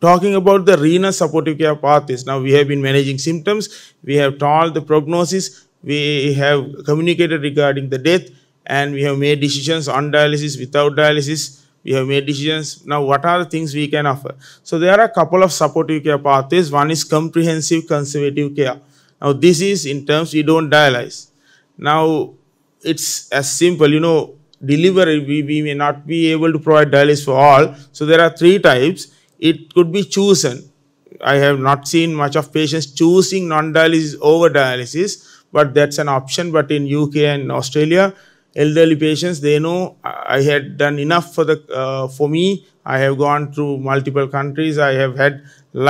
S5: talking about the renal supportive care pathways. Now, we have been managing symptoms, we have told the prognosis, we have communicated regarding the death, and we have made decisions on dialysis, without dialysis, we have made decisions. Now, what are the things we can offer? So, there are a couple of supportive care pathways. One is comprehensive conservative care. Now, this is in terms we don't dialyze. Now, it's as simple, you know, delivery, we, we may not be able to provide dialysis for all. So, there are three types it could be chosen. I have not seen much of patients choosing non-dialysis over dialysis, but that's an option. But in UK and Australia, elderly patients, they know I had done enough for the uh, for me. I have gone through multiple countries. I have had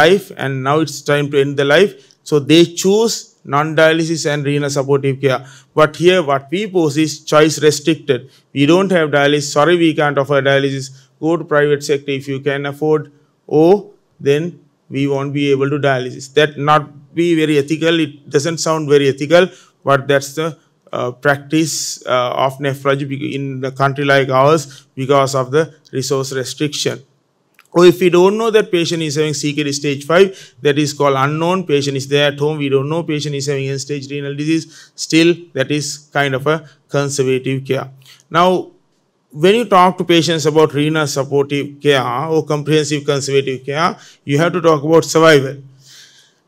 S5: life, and now it's time to end the life. So they choose non-dialysis and renal supportive care. But here, what we pose is choice restricted. We don't have dialysis. Sorry, we can't offer dialysis. Go to private sector if you can afford O, then we won't be able to dialysis. That not be very ethical. It doesn't sound very ethical, but that's the uh, practice uh, of nephrology in the country like ours because of the resource restriction. Or if we don't know that patient is having CKD stage 5, that is called unknown, patient is there at home, we don't know patient is having end stage renal disease, still that is kind of a conservative care. Now, when you talk to patients about renal supportive care or comprehensive conservative care, you have to talk about survival.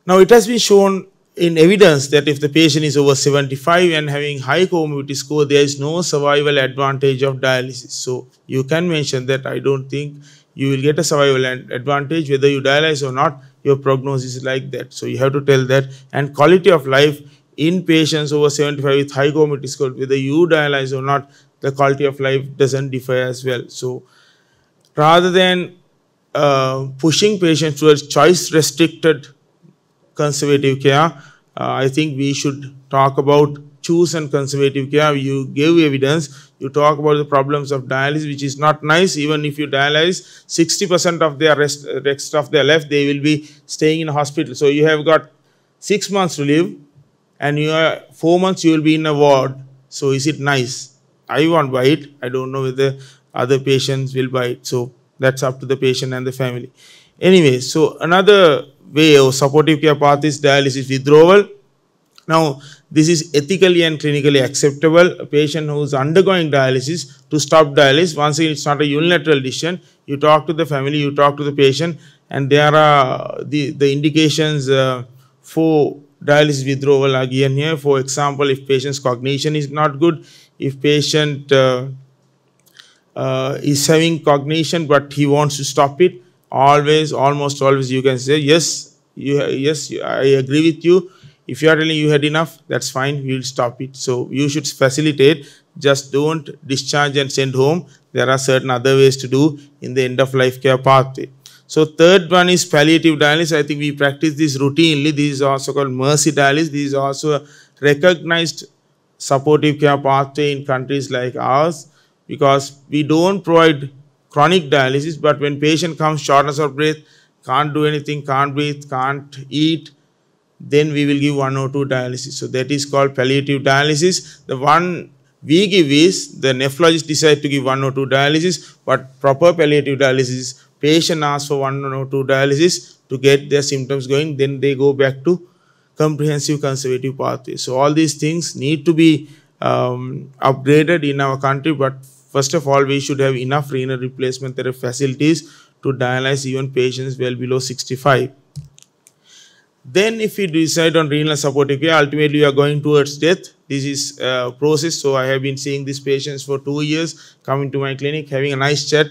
S5: Now, it has been shown in evidence that if the patient is over 75 and having high comorbidity score, there is no survival advantage of dialysis. So, you can mention that I don't think you will get a survival advantage whether you dialyze or not, your prognosis is like that. So, you have to tell that and quality of life in patients over 75 with high comorbidity score, whether you dialyze or not, the quality of life doesn't differ as well. So rather than uh, pushing patients towards choice restricted conservative care, uh, I think we should talk about choose and conservative care. You give evidence, you talk about the problems of dialysis, which is not nice. Even if you dialyze, 60% of their rest, rest of their life, they will be staying in hospital. So you have got six months to live and you are four months you will be in a ward. So is it nice? I won't buy it. I don't know whether other patients will buy it. So that's up to the patient and the family. Anyway, so another way of supportive care path is dialysis withdrawal. Now, this is ethically and clinically acceptable. A patient who is undergoing dialysis to stop dialysis, once again, it's not a unilateral decision. You talk to the family, you talk to the patient, and there are the, the indications uh, for dialysis withdrawal again here. For example, if patient's cognition is not good, if patient uh, uh, is having cognition but he wants to stop it always almost always you can say yes you yes i agree with you if you are telling you had enough that's fine we will stop it so you should facilitate just don't discharge and send home there are certain other ways to do in the end of life care pathway so third one is palliative dialysis i think we practice this routinely this is also called mercy dialysis this is also recognized supportive care pathway in countries like ours because we don't provide chronic dialysis, but when patient comes shortness of breath, can't do anything, can't breathe, can't eat, then we will give one or two dialysis. So that is called palliative dialysis. The one we give is the nephrologist decide to give one or two dialysis, but proper palliative dialysis, patient asks for one or two dialysis to get their symptoms going, then they go back to comprehensive conservative pathway. So all these things need to be um, upgraded in our country. But first of all, we should have enough renal replacement therapy facilities to dialyze even patients well below 65. Then if we decide on renal supportive care, ultimately we are going towards death. This is a process. So I have been seeing these patients for two years, coming to my clinic, having a nice chat,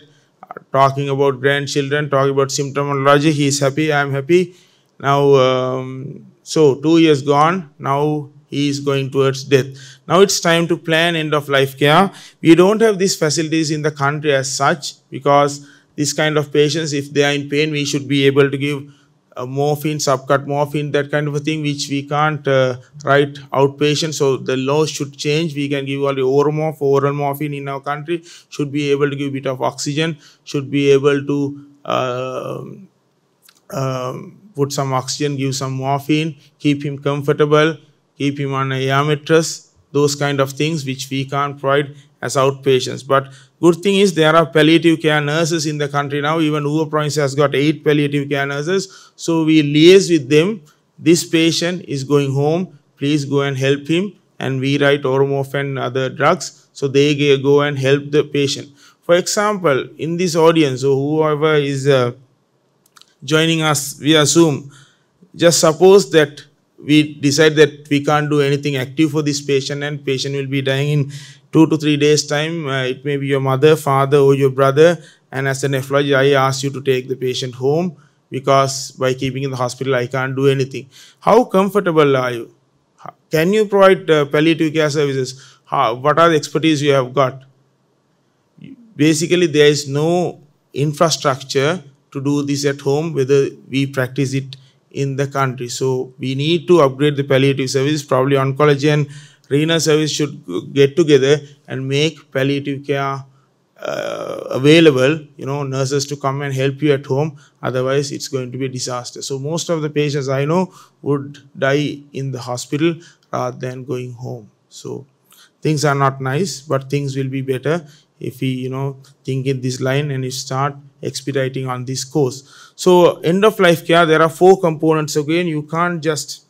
S5: talking about grandchildren, talking about symptomology. He is happy, I am happy. Now, um, so two years gone, now he is going towards death. Now it's time to plan end of life care. We don't have these facilities in the country as such because this kind of patients, if they are in pain, we should be able to give a uh, morphine, subcut morphine, that kind of a thing, which we can't uh, write outpatient. So the law should change. We can give only oral oral morphine in our country. Should be able to give bit of oxygen. Should be able to uh, um, um put some oxygen, give some morphine, keep him comfortable, keep him on a air mattress, those kind of things which we can't provide as outpatients. But good thing is there are palliative care nurses in the country now. Even Uva province has got eight palliative care nurses. So we liaise with them. This patient is going home. Please go and help him. And we write oromorph and other drugs. So they go and help the patient. For example, in this audience, so whoever is uh, joining us via Zoom, just suppose that we decide that we can't do anything active for this patient and patient will be dying in two to three days time. Uh, it may be your mother, father or your brother. And as a nephrologist, I ask you to take the patient home because by keeping in the hospital, I can't do anything. How comfortable are you? Can you provide uh, palliative care services? How, what are the expertise you have got? Basically, there is no infrastructure to do this at home, whether we practice it in the country. So we need to upgrade the palliative service. Probably oncology and renal service should get together and make palliative care uh, available, you know, nurses to come and help you at home. Otherwise, it's going to be a disaster. So most of the patients I know would die in the hospital rather than going home. So things are not nice, but things will be better if we, you know, think in this line and start expediting on this course. So end of life care, there are four components again. You can't just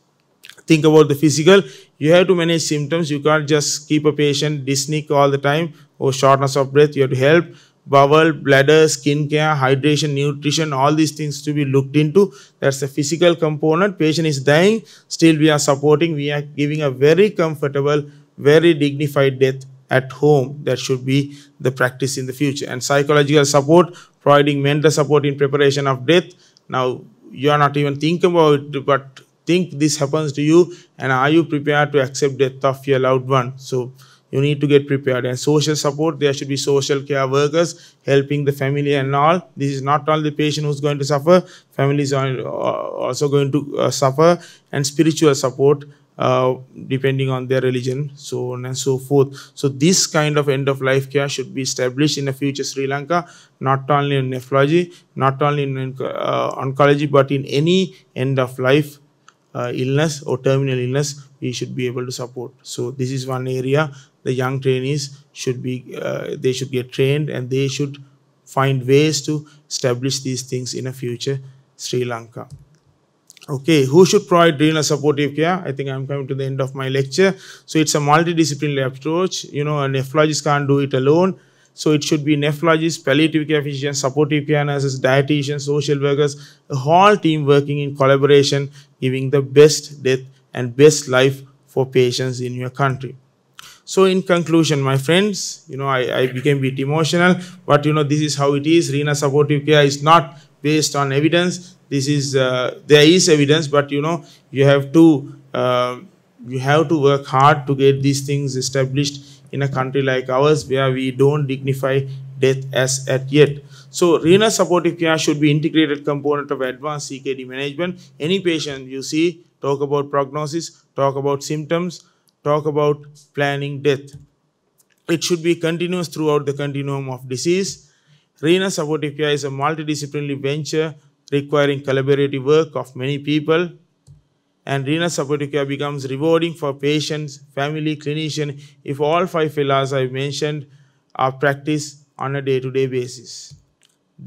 S5: think about the physical. You have to manage symptoms. You can't just keep a patient dyspneic all the time or shortness of breath. You have to help bowel, bladder, skin care, hydration, nutrition, all these things to be looked into. That's the physical component. Patient is dying. Still we are supporting. We are giving a very comfortable, very dignified death at home that should be the practice in the future and psychological support providing mental support in preparation of death now you are not even thinking about it but think this happens to you and are you prepared to accept death of your loved one so you need to get prepared and social support there should be social care workers helping the family and all this is not only the patient who's going to suffer families are uh, also going to uh, suffer and spiritual support uh, depending on their religion, so on and so forth. So this kind of end of life care should be established in the future Sri Lanka, not only in nephrology, not only in uh, oncology, but in any end of life uh, illness or terminal illness, we should be able to support. So this is one area the young trainees should be, uh, they should get trained and they should find ways to establish these things in a future Sri Lanka. Okay, who should provide renal supportive care? I think I'm coming to the end of my lecture. So it's a multidisciplinary approach. You know, a nephrologist can't do it alone. So it should be nephrologists, palliative care physicians, supportive care nurses, dietitians, social workers, a whole team working in collaboration, giving the best death and best life for patients in your country. So in conclusion, my friends, you know, I, I became a bit emotional, but you know, this is how it is. Renal supportive care is not based on evidence. This is uh, there is evidence, but you know you have to uh, you have to work hard to get these things established in a country like ours where we don't dignify death as at yet. So renal supportive care should be integrated component of advanced CKD management. Any patient you see, talk about prognosis, talk about symptoms, talk about planning death. It should be continuous throughout the continuum of disease Rena Supportive is a multidisciplinary venture requiring collaborative work of many people. And Rena Supportive becomes rewarding for patients, family, clinician if all five pillars I've mentioned are practiced on a day-to-day -day basis.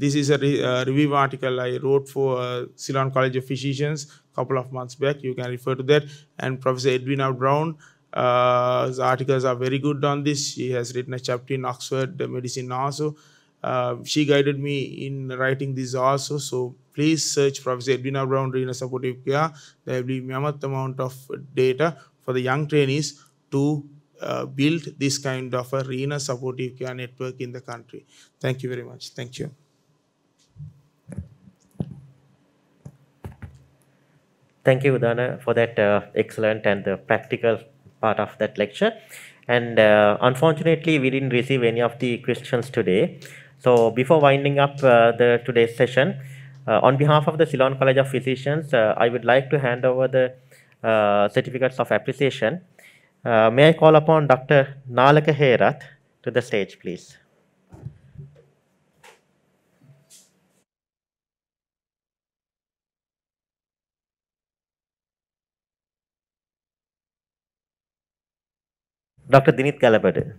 S5: This is a re uh, review article I wrote for uh, Ceylon College of Physicians a couple of months back. You can refer to that. And Professor Edwina Brown, uh, articles are very good on this. She has written a chapter in Oxford Medicine also. Uh, she guided me in writing this also. So please search Professor Edwina Brown Rina Supportive Care. There will be mammoth amount of data for the young trainees to uh, build this kind of a RENA supportive care network in the country. Thank you very much. Thank you.
S6: Thank you, Udana, for that uh, excellent and the uh, practical part of that lecture. And uh, unfortunately, we didn't receive any of the questions today. So before winding up uh, the today's session, uh, on behalf of the Ceylon College of Physicians, uh, I would like to hand over the uh, certificates of appreciation. Uh, may I call upon Dr. Nalaka Herath to the stage, please. Dr. Dinit Galabadu.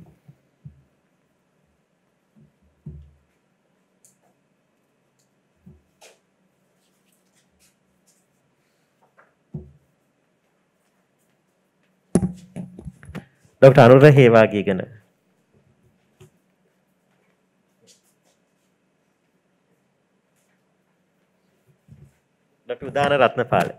S6: Doctor Anura Hewage ගැන doctor උදාන Ratnapala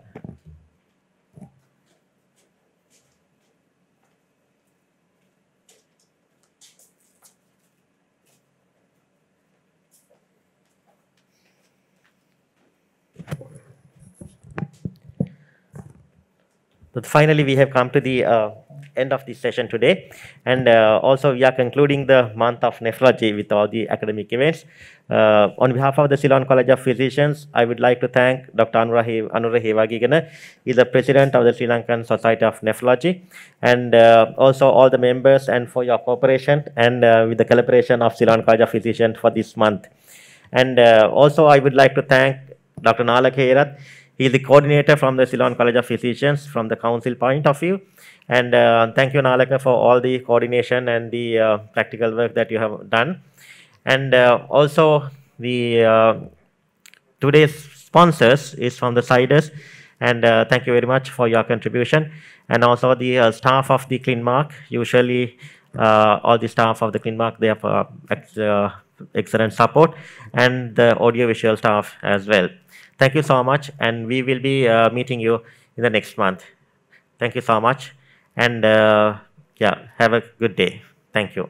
S6: But finally, we have come to the uh, end of the session today. And uh, also we are concluding the month of nephrology with all the academic events. Uh, on behalf of the Ceylon College of Physicians, I would like to thank Dr. Anura, he is the president of the Sri Lankan Society of Nephrology. And uh, also all the members and for your cooperation and uh, with the collaboration of Ceylon College of Physicians for this month. And uh, also I would like to thank Dr. Nala Kheerat, He is the coordinator from the Ceylon College of Physicians from the council point of view. And uh, thank you, Nalaka, for all the coordination and the uh, practical work that you have done. And uh, also, the uh, today's sponsors is from the CIDES. And uh, thank you very much for your contribution. And also the uh, staff of the CleanMark. Usually, all the staff of the CleanMark, they have excellent support. And the audiovisual staff as well. Thank you so much. And we will be meeting you in the next month. Thank you so much and uh, yeah have a good day thank
S4: you